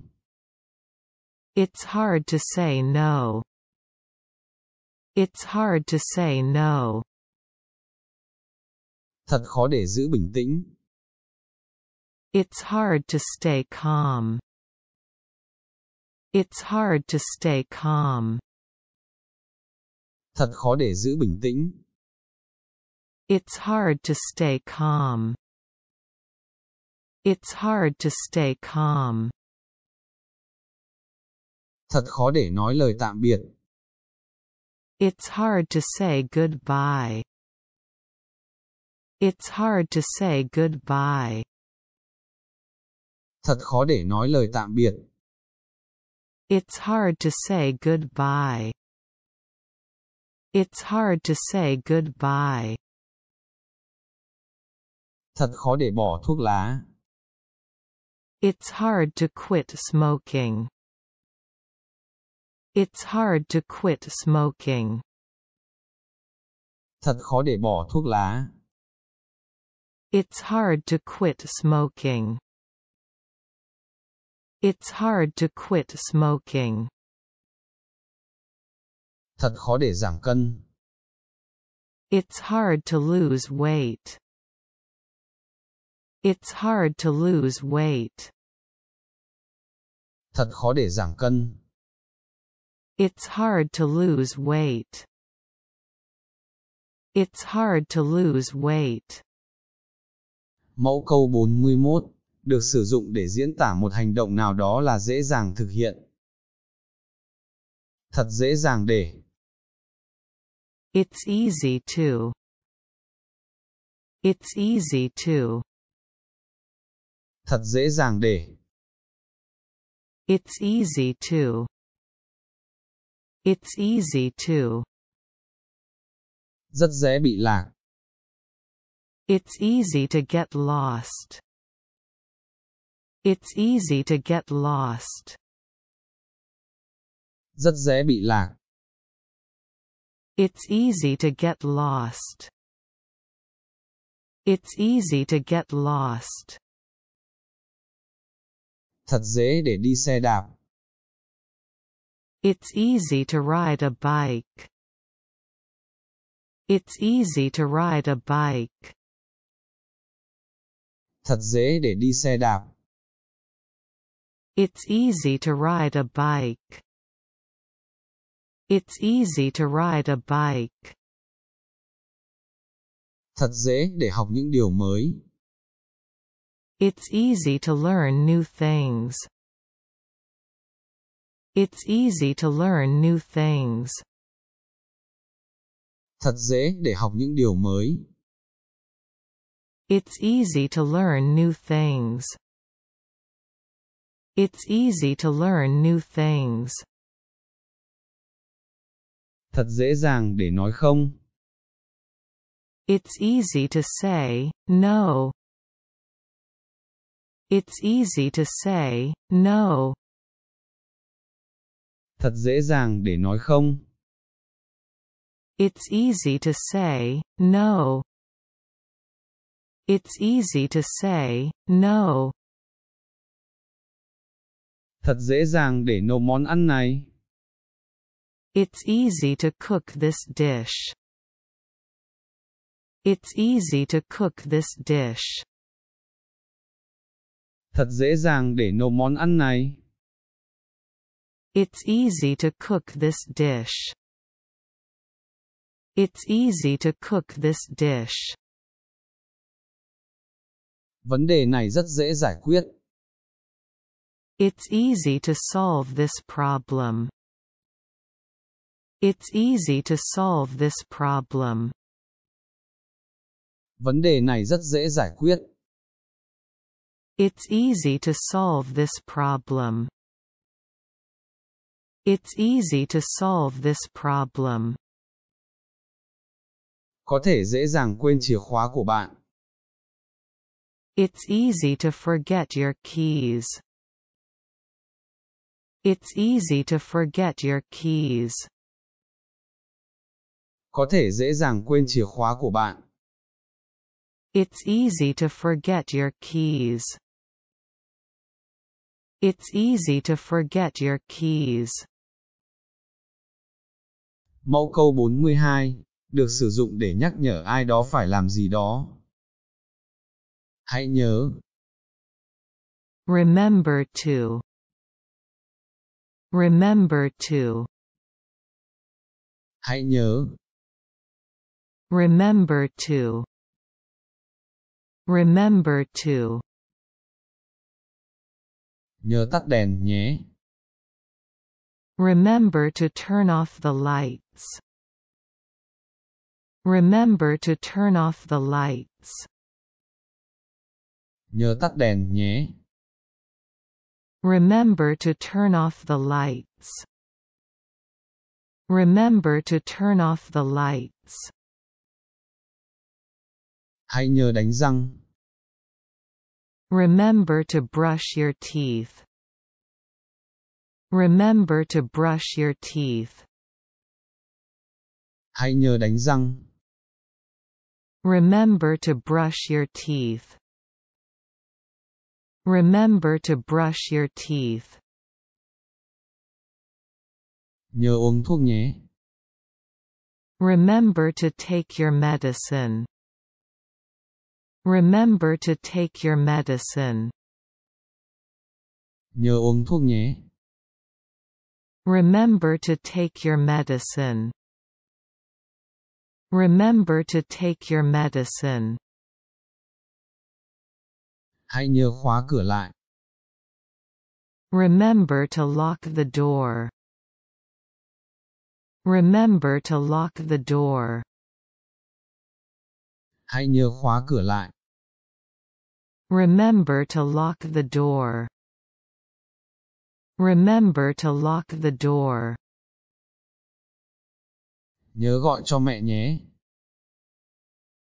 It's hard to say no. It's hard to say no. Thật khó để giữ bình tĩnh. It's hard to stay calm. It's hard to stay calm. Thật khó để giữ bình tĩnh. It's hard to stay calm. It's hard to stay calm. Thật khó để nói lời tạm biệt. It's hard to say goodbye. It's hard to say goodbye. Thật khó để nói lời tạm biệt. It's hard to say goodbye. It's hard to say goodbye. Thật khó để bỏ thuốc lá. It's hard to quit smoking. It's hard to quit smoking. Thật khó để bỏ thuốc lá. It's hard to quit smoking. It's hard to quit smoking. Thật khó để giảm cân. It's hard to lose weight. It's hard to lose weight. Thật khó để giảm cân. It's hard to lose weight. It's hard to lose weight. Mẫu câu 41, được sử dụng để diễn tả một hành động nào đó là dễ dàng thực hiện. Thật dễ dàng để. It's easy to. It's easy to. Thật dễ dàng để. It's easy to. It's easy to. Rất dễ bị lạc. It's easy to get lost. It's easy to get lost. Rất dễ bị lạc. It's easy to get lost. It's easy to get lost. Thật dễ để đi xe đạp. It's easy to ride a bike. It's easy to ride a bike. Thật dễ để đi xe đạp. It's easy to ride a bike. It's easy to ride a bike. Thật dễ để học những điều mới. It's easy to learn new things. It's easy to learn new things. Thật dễ để học những điều mới. It's easy to learn new things. It's easy to learn new things. Thật dễ dàng để nói không. It's easy to say, no. It's easy to say, no. Thật dễ dàng để nói không. It's easy to say, no. It's easy to say, no. Thật dễ dàng để nấu món ăn này. It's easy to cook this dish. It's easy to cook this dish. Thật dễ dàng để nấu món ăn này. It's easy to cook this dish. It's easy to cook this dish. Vấn đề này rất dễ giải quyết. It's easy to solve this problem. It's easy to solve this problem. Vấn đề này rất dễ giải quyết. It's easy to solve this problem. It's easy to solve this problem. Có thể dễ dàng quên chìa khóa của bạn. It's easy to forget your keys. It's easy to forget your keys. Có thể dễ dàng quên chìa khóa của bạn. It's easy to forget your keys. It's easy to forget your keys. Mẫu câu 42 được sử dụng để nhắc nhở ai đó phải làm gì đó. Hãy nhớ. Remember to. Remember to. Hãy nhớ. Remember to. Remember to. Nhớ tắt đèn nhé. Remember to turn off the lights. Remember to turn off the lights. Nhớ tắt đèn nhé. Remember to turn off the lights. Remember to turn off the lights. Hãy nhớ đánh răng. Remember to brush your teeth. Remember to brush your teeth. Hãy nhớ đánh răng. Remember to brush your teeth. Remember to brush your teeth. Nhớ uống thuốc nhé. Remember to take your medicine. Remember to take your medicine. Nhớ uống thuốc nhé. Remember to take your medicine. Remember to take your medicine hãy nhớ khóa cửa lại. Remember to lock the door. Remember to lock the door. Hãy nhớ khóa cửa lại. Remember to lock the door. Remember to lock the door. Nhớ gọi cho mẹ nhé.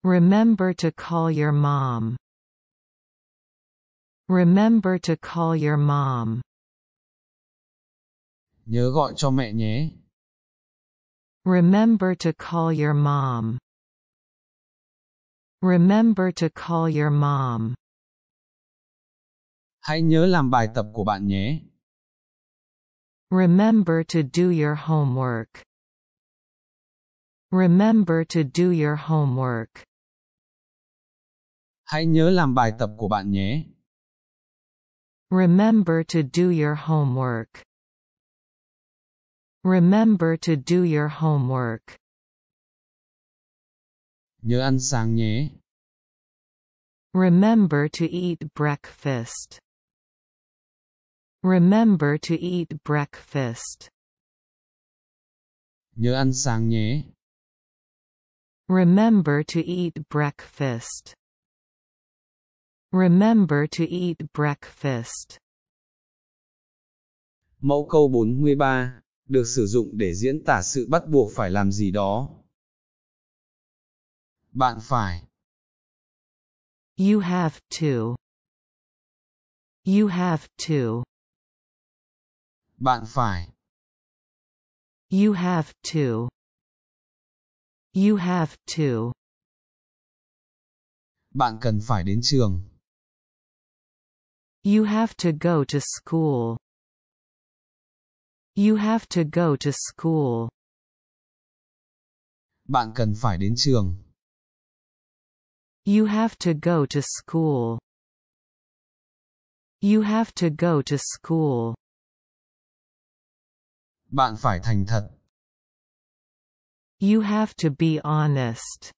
Remember to call your mom. Remember to call your mom. Nhớ gọi cho mẹ nhé. Remember to call your mom. Remember to call your mom. Hãy nhớ làm bài tập của bạn nhé. Remember to do your homework. Remember to do your homework. Hãy nhớ làm bài tập của bạn nhé. Remember to do your homework. Remember to do your homework. Nhớ ăn sáng nhé. Remember to eat breakfast. Remember to eat breakfast. Nhớ ăn sáng nhé. Remember to eat breakfast. Remember to eat breakfast. Mẫu câu 43 được sử dụng để diễn tả sự bắt buộc phải làm gì đó. Bạn phải. You have to. You have to. Bạn phải. You have to. You have to. Bạn cần phải đến trường. You have to go to school. You have to go to school. Bạn cần phải đến trường. You have to go to school. You have to go to school. Bạn phải thành thật. You have to be honest.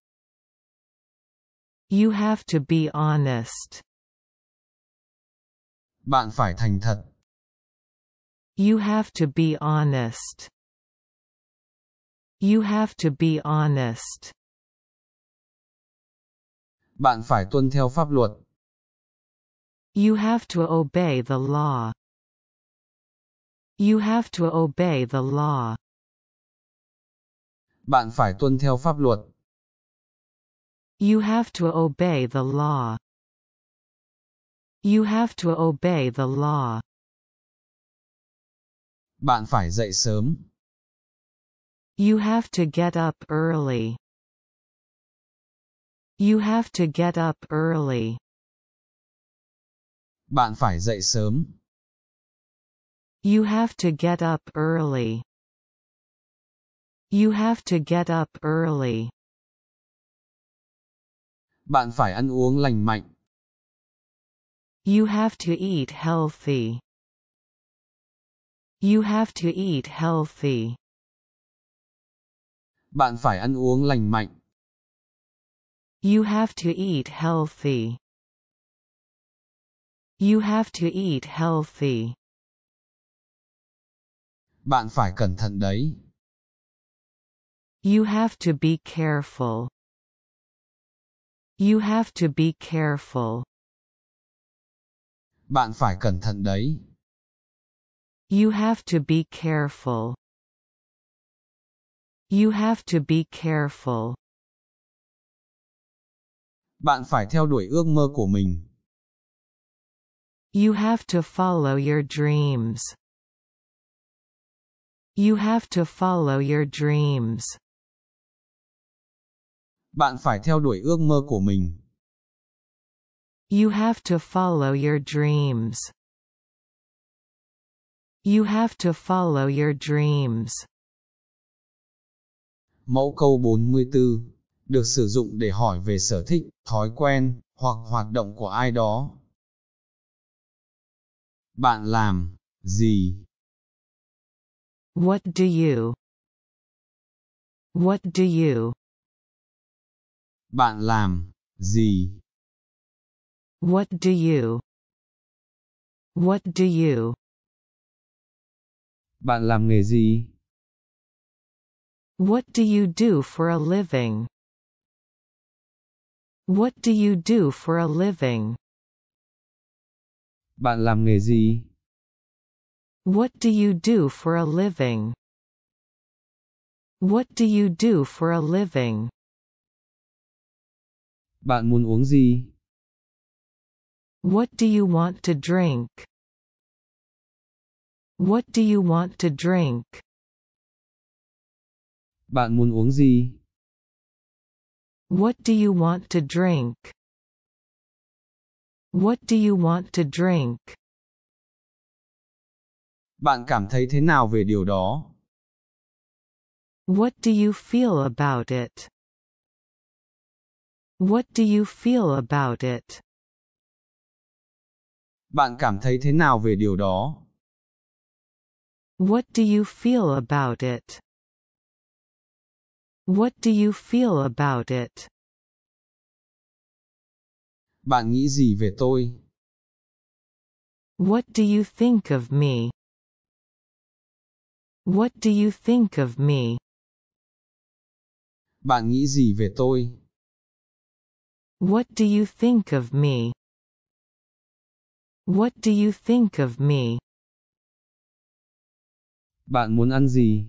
You have to be honest. Bạn phải thành thật. You have to be honest. You have to be honest. Bạn phải tuân theo pháp luật. You have to obey the law. You have to obey the law. Bạn phải tuân theo pháp luật. You have to obey the law. You have to obey the law. Bạn phải dậy sớm. You have to get up early. You have to get up early. Bạn phải dậy sớm. You have to get up early. You have to get up early. Bạn phải ăn uống lành mạnh. You have to eat healthy. You have to eat healthy. Bạn phải ăn uống lành mạnh. You have to eat healthy. You have to eat healthy. Bạn phải cẩn thận đấy. You have to be careful. You have to be careful. bạn phải cẩn thận đấy. You have to be careful. You have to be careful. Bạn phải theo đuổi ước mơ của mình. You have to follow your dreams. You have to follow your dreams. Bạn phải theo đuổi ước mơ của mình. You have to follow your dreams. You have to follow your dreams. Mẫu câu 44 được sử dụng để hỏi về sở thích, thói quen hoặc hoạt động của ai đó. Bạn làm gì? What do you? What do you? Bạn làm gì? What do you? What do you? Bạn làm nghề gì? What do you do for a living? What do you do for a living? Bạn làm nghề gì? What do you do for a living? What do you do for a living? Bạn muốn uống gì? What do you want to drink? What do you want to drink? Bạn muốn uống gì? What do you want to drink? What do you want to drink? Bạn cảm thấy thế nào về điều đó? What do you feel about it? What do you feel about it? Bạn cảm thấy thế nào về điều đó? What do you feel about it? What do you feel about it? Bạn nghĩ gì về tôi? What do you think of me? What do you think of me? Bạn nghĩ gì về tôi? What do you think of me? What do you think of me? Bạn muốn ăn gì?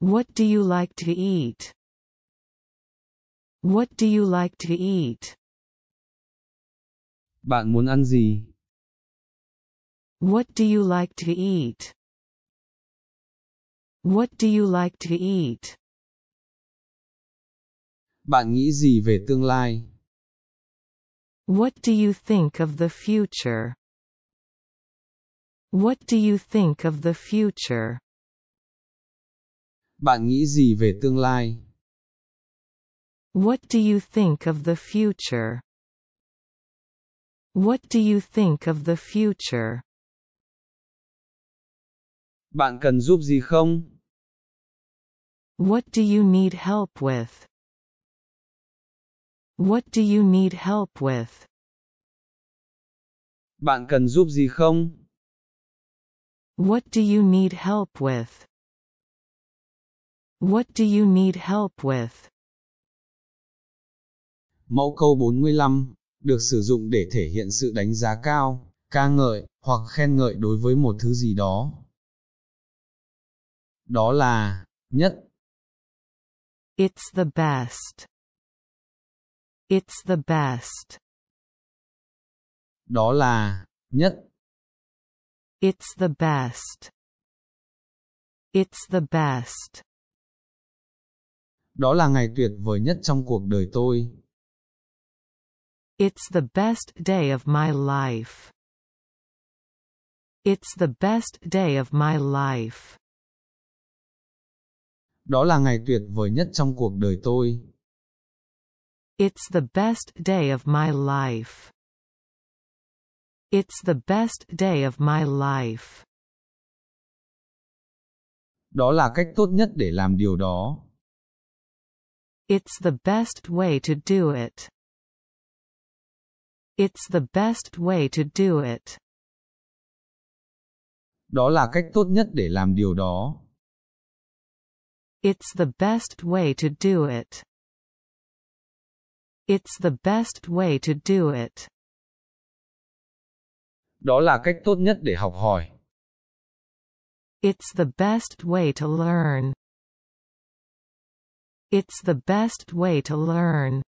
What do you like to eat? What do you like to eat? Bạn muốn ăn gì? What do you like to eat? What do you like to eat? Bạn nghĩ gì về tương lai? What do you think of the future? What do you think of the future? Bạn nghĩ gì về tương lai? What do you think of the future? What do you think of the future? Bạn cần giúp gì không? What do you need help with? What do you need help with? Bạn cần giúp gì không? What do you need help with? What do you need help with? Mẫu câu 45 được sử dụng để thể hiện sự đánh giá cao, ca ngợi hoặc khen ngợi đối với một thứ gì đó. Đó là nhất. It's the best. It's the best. Đó là nhất. It's the best. It's the best. Đó là ngày tuyệt vời nhất trong cuộc đời tôi. It's the best day of my life. It's the best day of my life. Đó là ngày tuyệt vời nhất trong cuộc đời tôi. It's the best day of my life. It's the best day of my life. Đó là cách tốt nhất để làm điều đó. It's the best way to do it. It's the best way to do it. Đó là cách tốt nhất để làm điều đó. It's the best way to do it. It's the best way to do it. Đó là cách tốt nhất để học hỏi. It's the best way to learn. It's the best way to learn.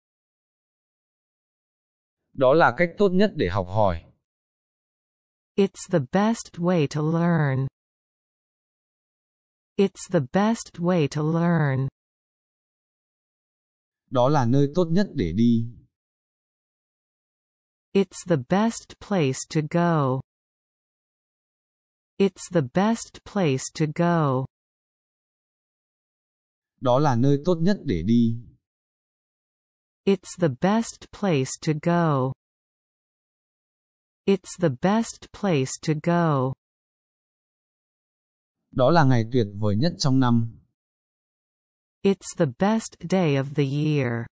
Đó là cách tốt nhất để học hỏi. It's the best way to learn. It's the best way to learn. đó là nơi tốt nhất để đi. It's the best place to go. It's the best place to go. Đó là nơi tốt nhất để đi. It's the best place to go. It's the best place to go. Đó là ngày tuyệt vời nhất trong năm. It's the best day of the year.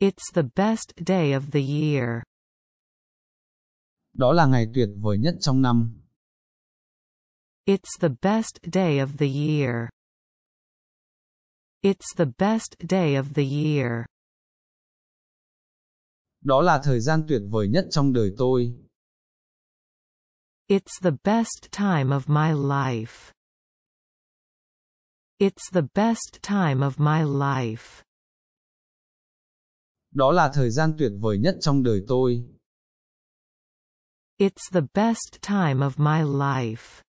It's the best day of the year. Đó là ngày tuyệt vời nhất trong năm. It's the best day of the year. It's the best day of the year. Đó là thời gian tuyệt vời nhất trong đời tôi. It's the best time of my life. It's the best time of my life. Đó là thời gian tuyệt vời nhất trong đời tôi. It's the best time of my life.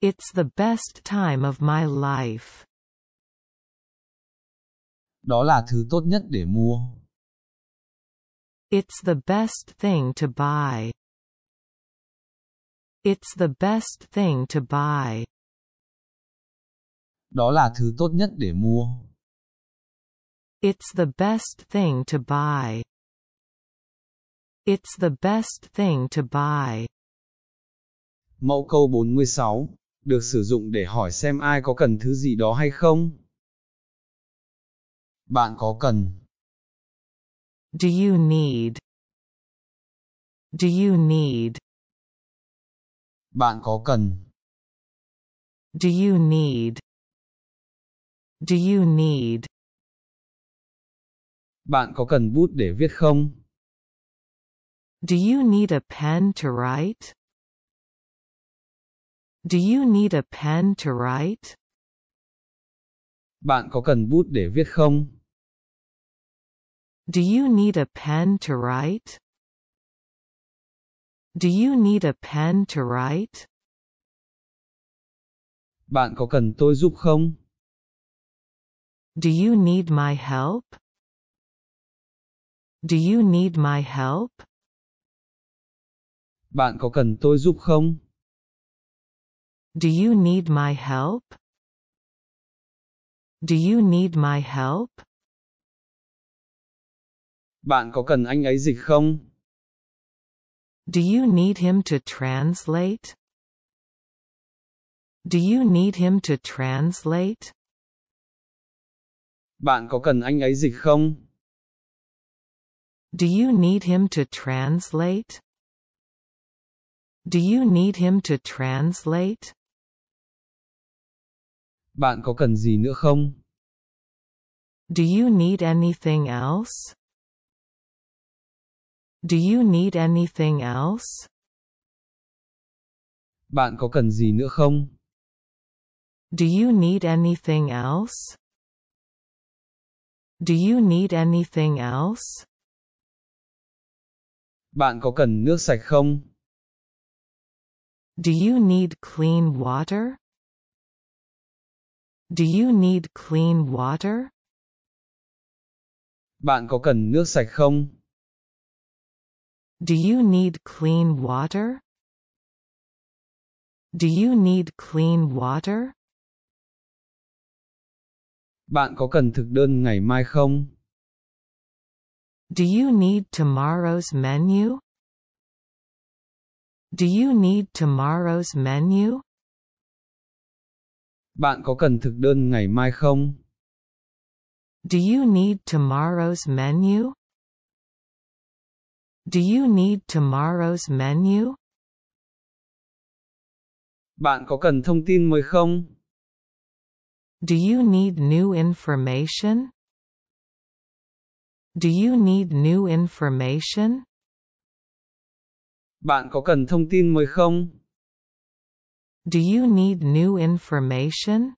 It's the best time of my life. Đó là thứ tốt nhất để mua. It's the best thing to buy. It's the best thing to buy. Đó là thứ tốt nhất để mua. It's the best thing to buy. It's the best thing to buy. Mẫu câu 46 được sử dụng để hỏi xem ai có cần thứ gì đó hay không. Bạn có cần? Do you need? Do you need? Bạn có cần? Do you need? Do you need? Bạn có cần bút để viết không? Do you need a pen to write? Do you need a pen to write? Bạn có cần bút để viết không? Do you need a pen to write? Do you need a pen to write? Bạn có cần tôi giúp không? Do you need my help? Do you need my help? Bạn có cần tôi giúp không? Do you need my help? Do you need my help? Bạn có cần anh ấy dịch không? Do you need him to translate? Do you need him to translate? Bạn có cần anh ấy dịch không? Do you need him to translate? Do you need him to translate? Bạn có cần gì nữa không? Do you need anything else? Do you need anything else? Bạn có cần gì nữa không? Do you need anything else? Do you need anything else? Bạn có cần nước sạch không? Do you need clean water? Do you need clean water? Bạn có cần nước sạch không? Do you need clean water? Do you need clean water? bạn có cần thực đơn ngày mai không? Do you need tomorrow's menu? Do you need tomorrow's menu? Bạn có cần thực đơn ngày mai không? Do you need tomorrow's menu? Do you need tomorrow's menu? Bạn có cần thông tin mới không? Do you need new information? Do you need new information? Bạn có cần thông tin mới không? Do you need new information?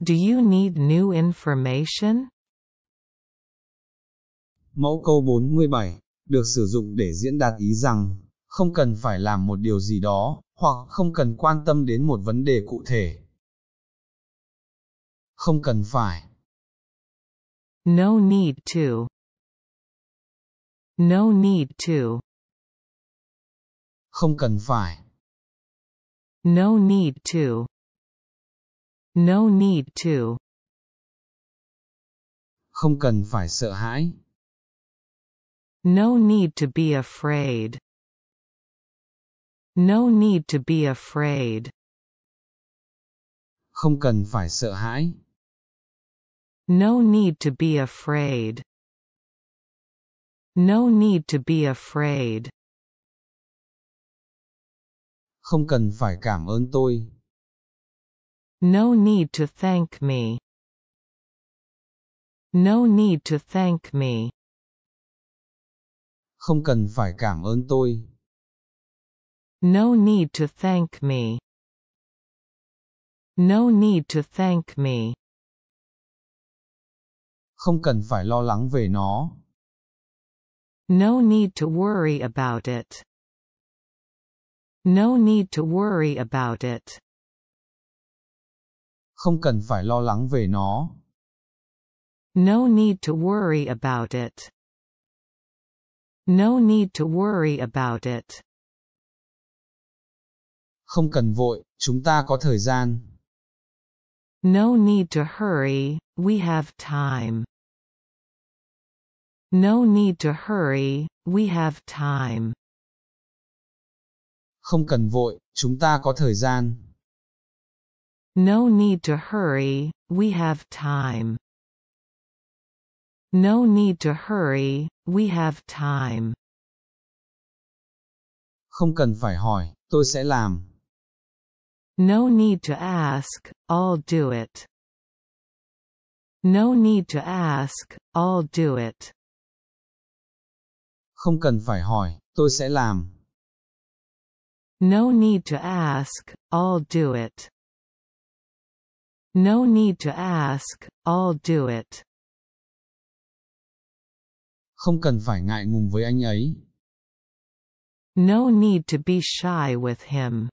Do you need new information? Mẫu câu 47 được sử dụng để diễn đạt ý rằng không cần phải làm một điều gì đó hoặc không cần quan tâm đến một vấn đề cụ thể Không cần phải. No need to. No need to. Không cần phải. No need to. No need to. Không cần phải sợ hãi. No need to be afraid. No need to be afraid. Không cần phải sợ hãi. No need to be afraid. No need to be afraid. Không cần phải cảm ơn tôi. No need to thank me. No need to thank me. Không cần phải cảm ơn tôi. No need to thank me. No need to thank me. không cần phải lo lắng về nó. No need to worry about it. No need to worry about it. Không cần phải lo lắng về nó. No need to worry about it. No need to worry about it. Không cần vội, chúng ta có thời gian. No need to hurry, we have time. No need to hurry, we have time. Không cần vội, chúng ta có thời gian. No need to hurry, we have time. No need to hurry, we have time. Không cần phải hỏi, tôi sẽ làm. No need to ask, I'll do it. No need to ask, I'll do it. không cần phải hỏi, tôi sẽ làm. No need to ask, I'll do it. No need to ask, I'll do it. Không cần phải ngại ngùng với anh ấy. No need to be shy with him.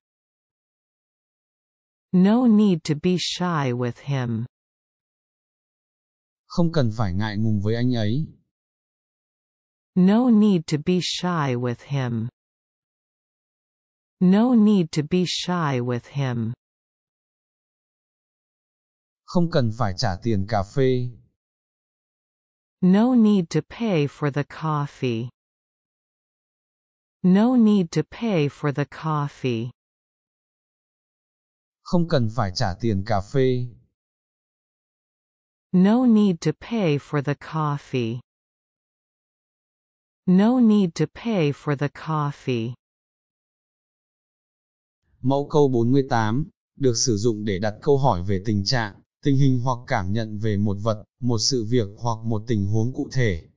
No need to be shy with him. Không cần phải ngại ngùng với anh ấy. No need to be shy with him. No need to be shy with him. Không cần phải trả tiền cà phê. No need to pay for the coffee. No need to pay for the coffee. Không cần phải trả tiền cà phê. No need to pay for the coffee. No need to pay for the coffee. Mẫu câu 48 được sử dụng để đặt câu hỏi về tình trạng, tình hình hoặc cảm nhận về một vật, một sự việc hoặc một tình huống cụ thể.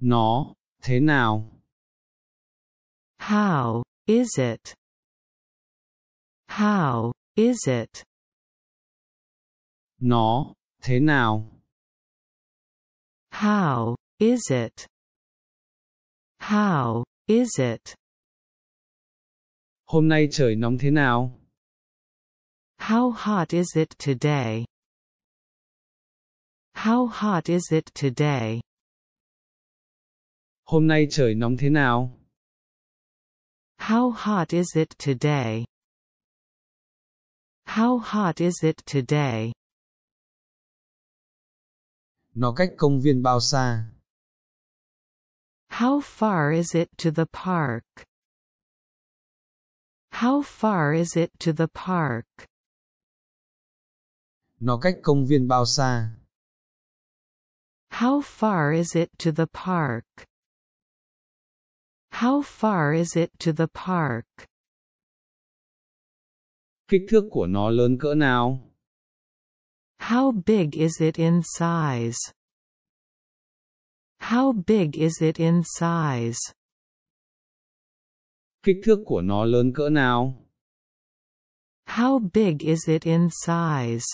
Nó thế nào? How is it? How is it? Nó thế nào? How Is it? How is it? Hôm nay trời nóng thế nào? How hot is it today? How hot is it today? Hôm nay trời nóng thế nào? How hot is it today? How hot is it today? Nó cách công viên bao xa? How far is it to the park? How far is it to the park? Nó cách công viên bao xa? How far is it to the park? How far is it to the park? Kích thước của nó lớn cỡ nào? How big is it in size? How big is it in size? Kích thước của nó lớn cỡ nào? How big is it in size?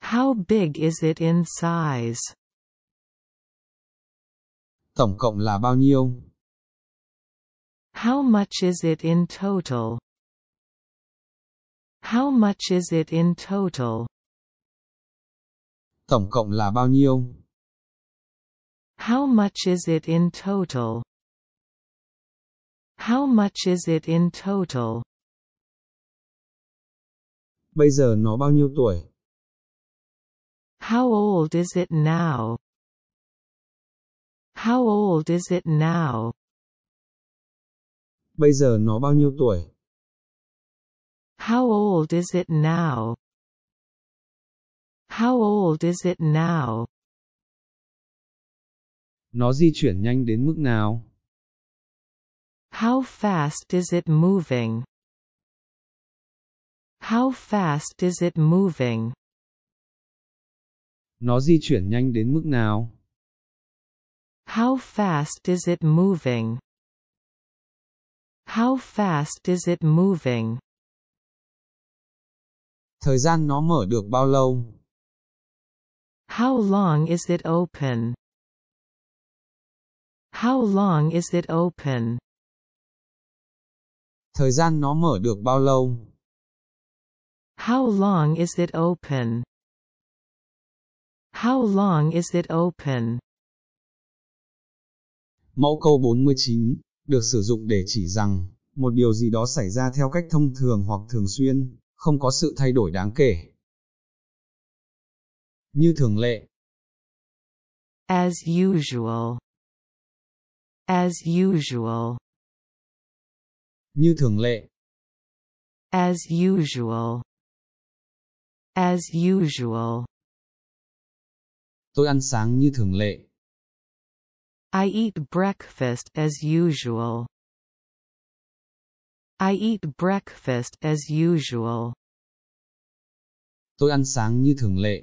How big is it in size? Tổng cộng là bao nhiêu? How much is it in total? How much is it in total? Tổng cộng là bao nhiêu? How much is it in total? How much is it in total? Bây giờ nó bao nhiêu tuổi? How old is it now? How old is it now? Bây giờ nó bao nhiêu tuổi? How old is it now? How old is it now? nó di chuyển nhanh đến mức nào? How fast is it moving? How fast is it moving? Nó di chuyển nhanh đến mức nào? How fast is it moving? How fast is it moving? Thời gian nó mở được bao lâu? How long is it open? How long is it open? Thời gian nó mở được bao lâu? How long is it open? How long is it open? Mẫu câu 49 được sử dụng để chỉ rằng một điều gì đó xảy ra theo cách thông thường hoặc thường xuyên, không có sự thay đổi đáng kể. Như thường lệ. As usual. As usual. Như thường lệ. As usual. As usual. Tôi ăn sáng như thường lệ. I eat breakfast as usual. I eat breakfast as usual. Tôi ăn sáng như thường lệ.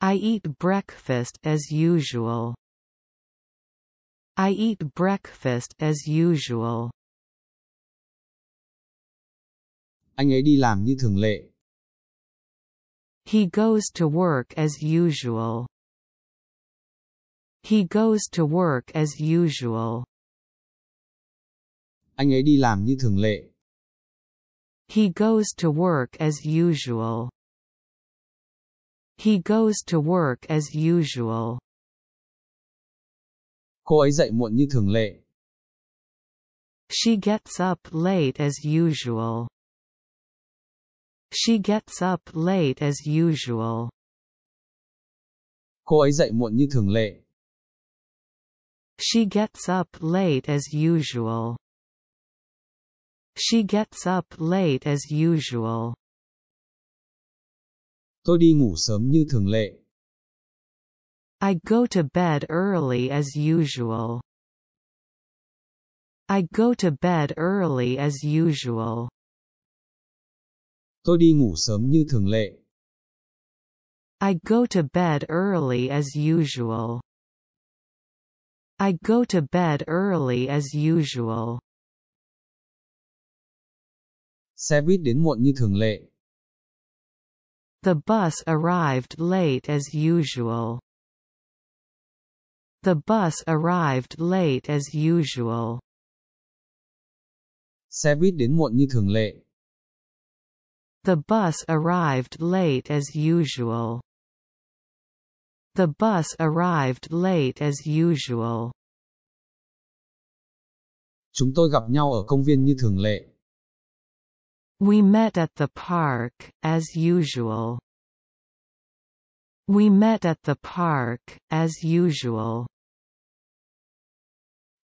I eat breakfast as usual. I eat breakfast as usual. Anh ấy đi làm như thường lệ. He goes to work as usual. He goes to work as usual. Anh ấy đi làm như thường lệ. He goes to work as usual. He goes to work as usual. Cô ấy dậy muộn như thường lệ. She gets up late as usual. She gets up late as usual. Cô ấy dậy muộn như thường lệ. She gets up late as usual. She gets up late as usual. Tôi đi ngủ sớm như thường lệ. I go to bed early as usual. I go to bed early as usual. Tôi đi ngủ sớm như thường lệ. I go to bed early as usual. I go to bed early as usual. Xe buýt đến muộn như thường lệ. The bus arrived late as usual. The bus arrived late as usual. Xe buýt đến muộn như thường lệ. The bus arrived late as usual. The bus arrived late as usual. Chúng tôi gặp nhau ở công viên như thường lệ. We met at the park, as usual. We met at the park, as usual.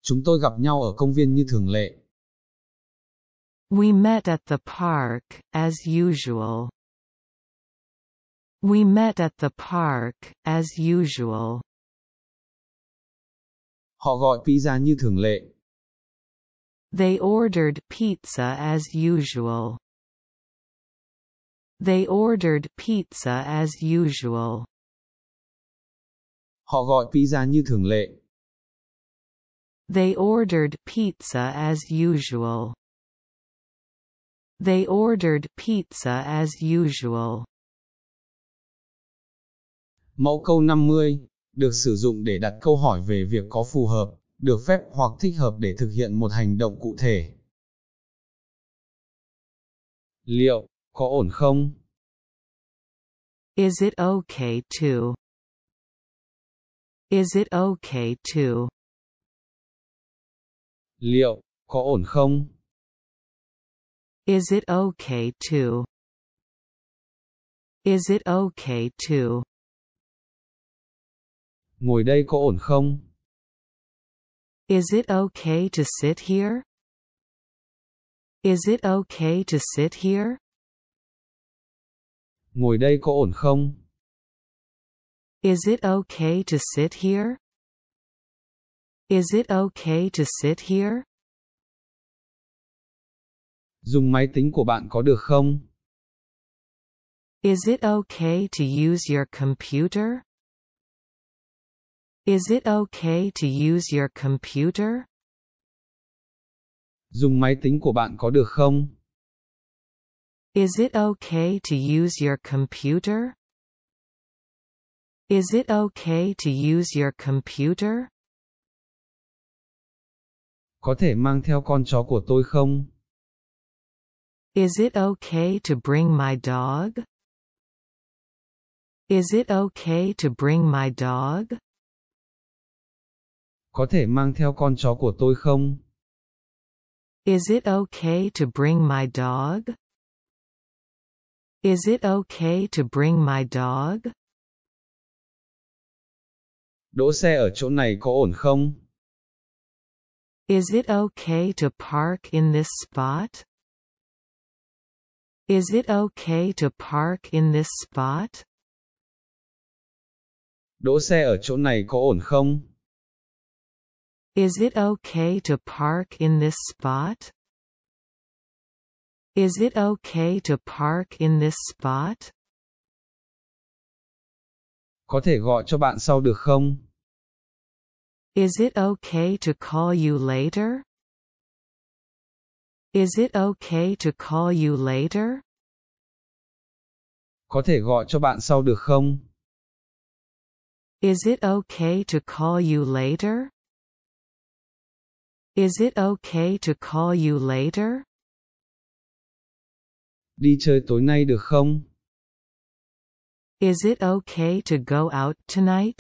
Chúng tôi gặp nhau ở công viên như thường lệ. We met at the park, as usual. We met at the park, as usual. Họ gọi pizza như thường lệ. They ordered pizza as usual. They ordered pizza as usual. Họ gọi pizza như thường lệ. They ordered pizza as usual. They ordered pizza as usual. Mẫu câu 50 được sử dụng để đặt câu hỏi về việc có phù hợp, được phép hoặc thích hợp để thực hiện một hành động cụ thể. Liệu có ổn không? Is it okay to? Is it okay to? Liệu, có ổn không? Is it okay to? Is it okay to? Ngồi đây có ổn không? Is it okay to sit here? Is it okay to sit here? Ngồi đây có ổn không? Is it okay to sit here? Is it okay to sit here? Dùng máy tính của bạn có được không? Is it okay to use your computer? Is it okay to use your computer? Dùng máy tính của bạn có được không? Is it okay to use your computer? Is it okay to use your computer? có thể mang theo con chó của tôi không? Is it okay to bring my dog? Is it okay to bring my dog? Có thể mang theo con chó của tôi không? Is it okay to bring my dog? Is it okay to bring my dog? Đỗ xe ở chỗ này có ổn không? Is it okay to park in this spot? Is it okay to park in this spot? Đỗ xe ở chỗ này có ổn không? Is it okay to park in this spot? Is it okay to park in this spot? Có thể gọi cho bạn sau được không? Is it okay to call you later? Is it okay to call you later? Có thể gọi cho bạn sau được không? Is it okay to call you later? Is it okay to call you later? Đi chơi tối nay được không? Is it okay to go out tonight?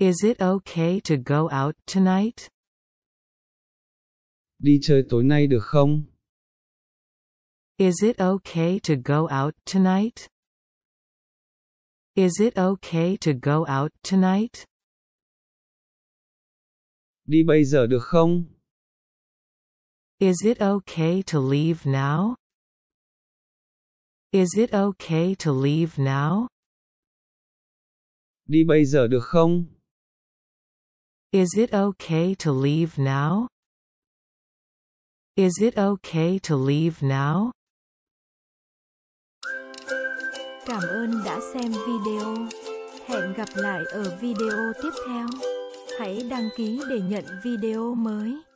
Is it okay to go out tonight? Đi chơi tối nay được không? Is it okay to go out tonight? Is it okay to go out tonight? Đi bây giờ được không? Is it okay to leave now? Is it okay to leave now? Đi bây giờ được không? Is it okay to leave now? Is it okay to leave now? Cảm ơn đã xem video. Hẹn gặp lại ở video tiếp theo. Hãy đăng ký để nhận video mới.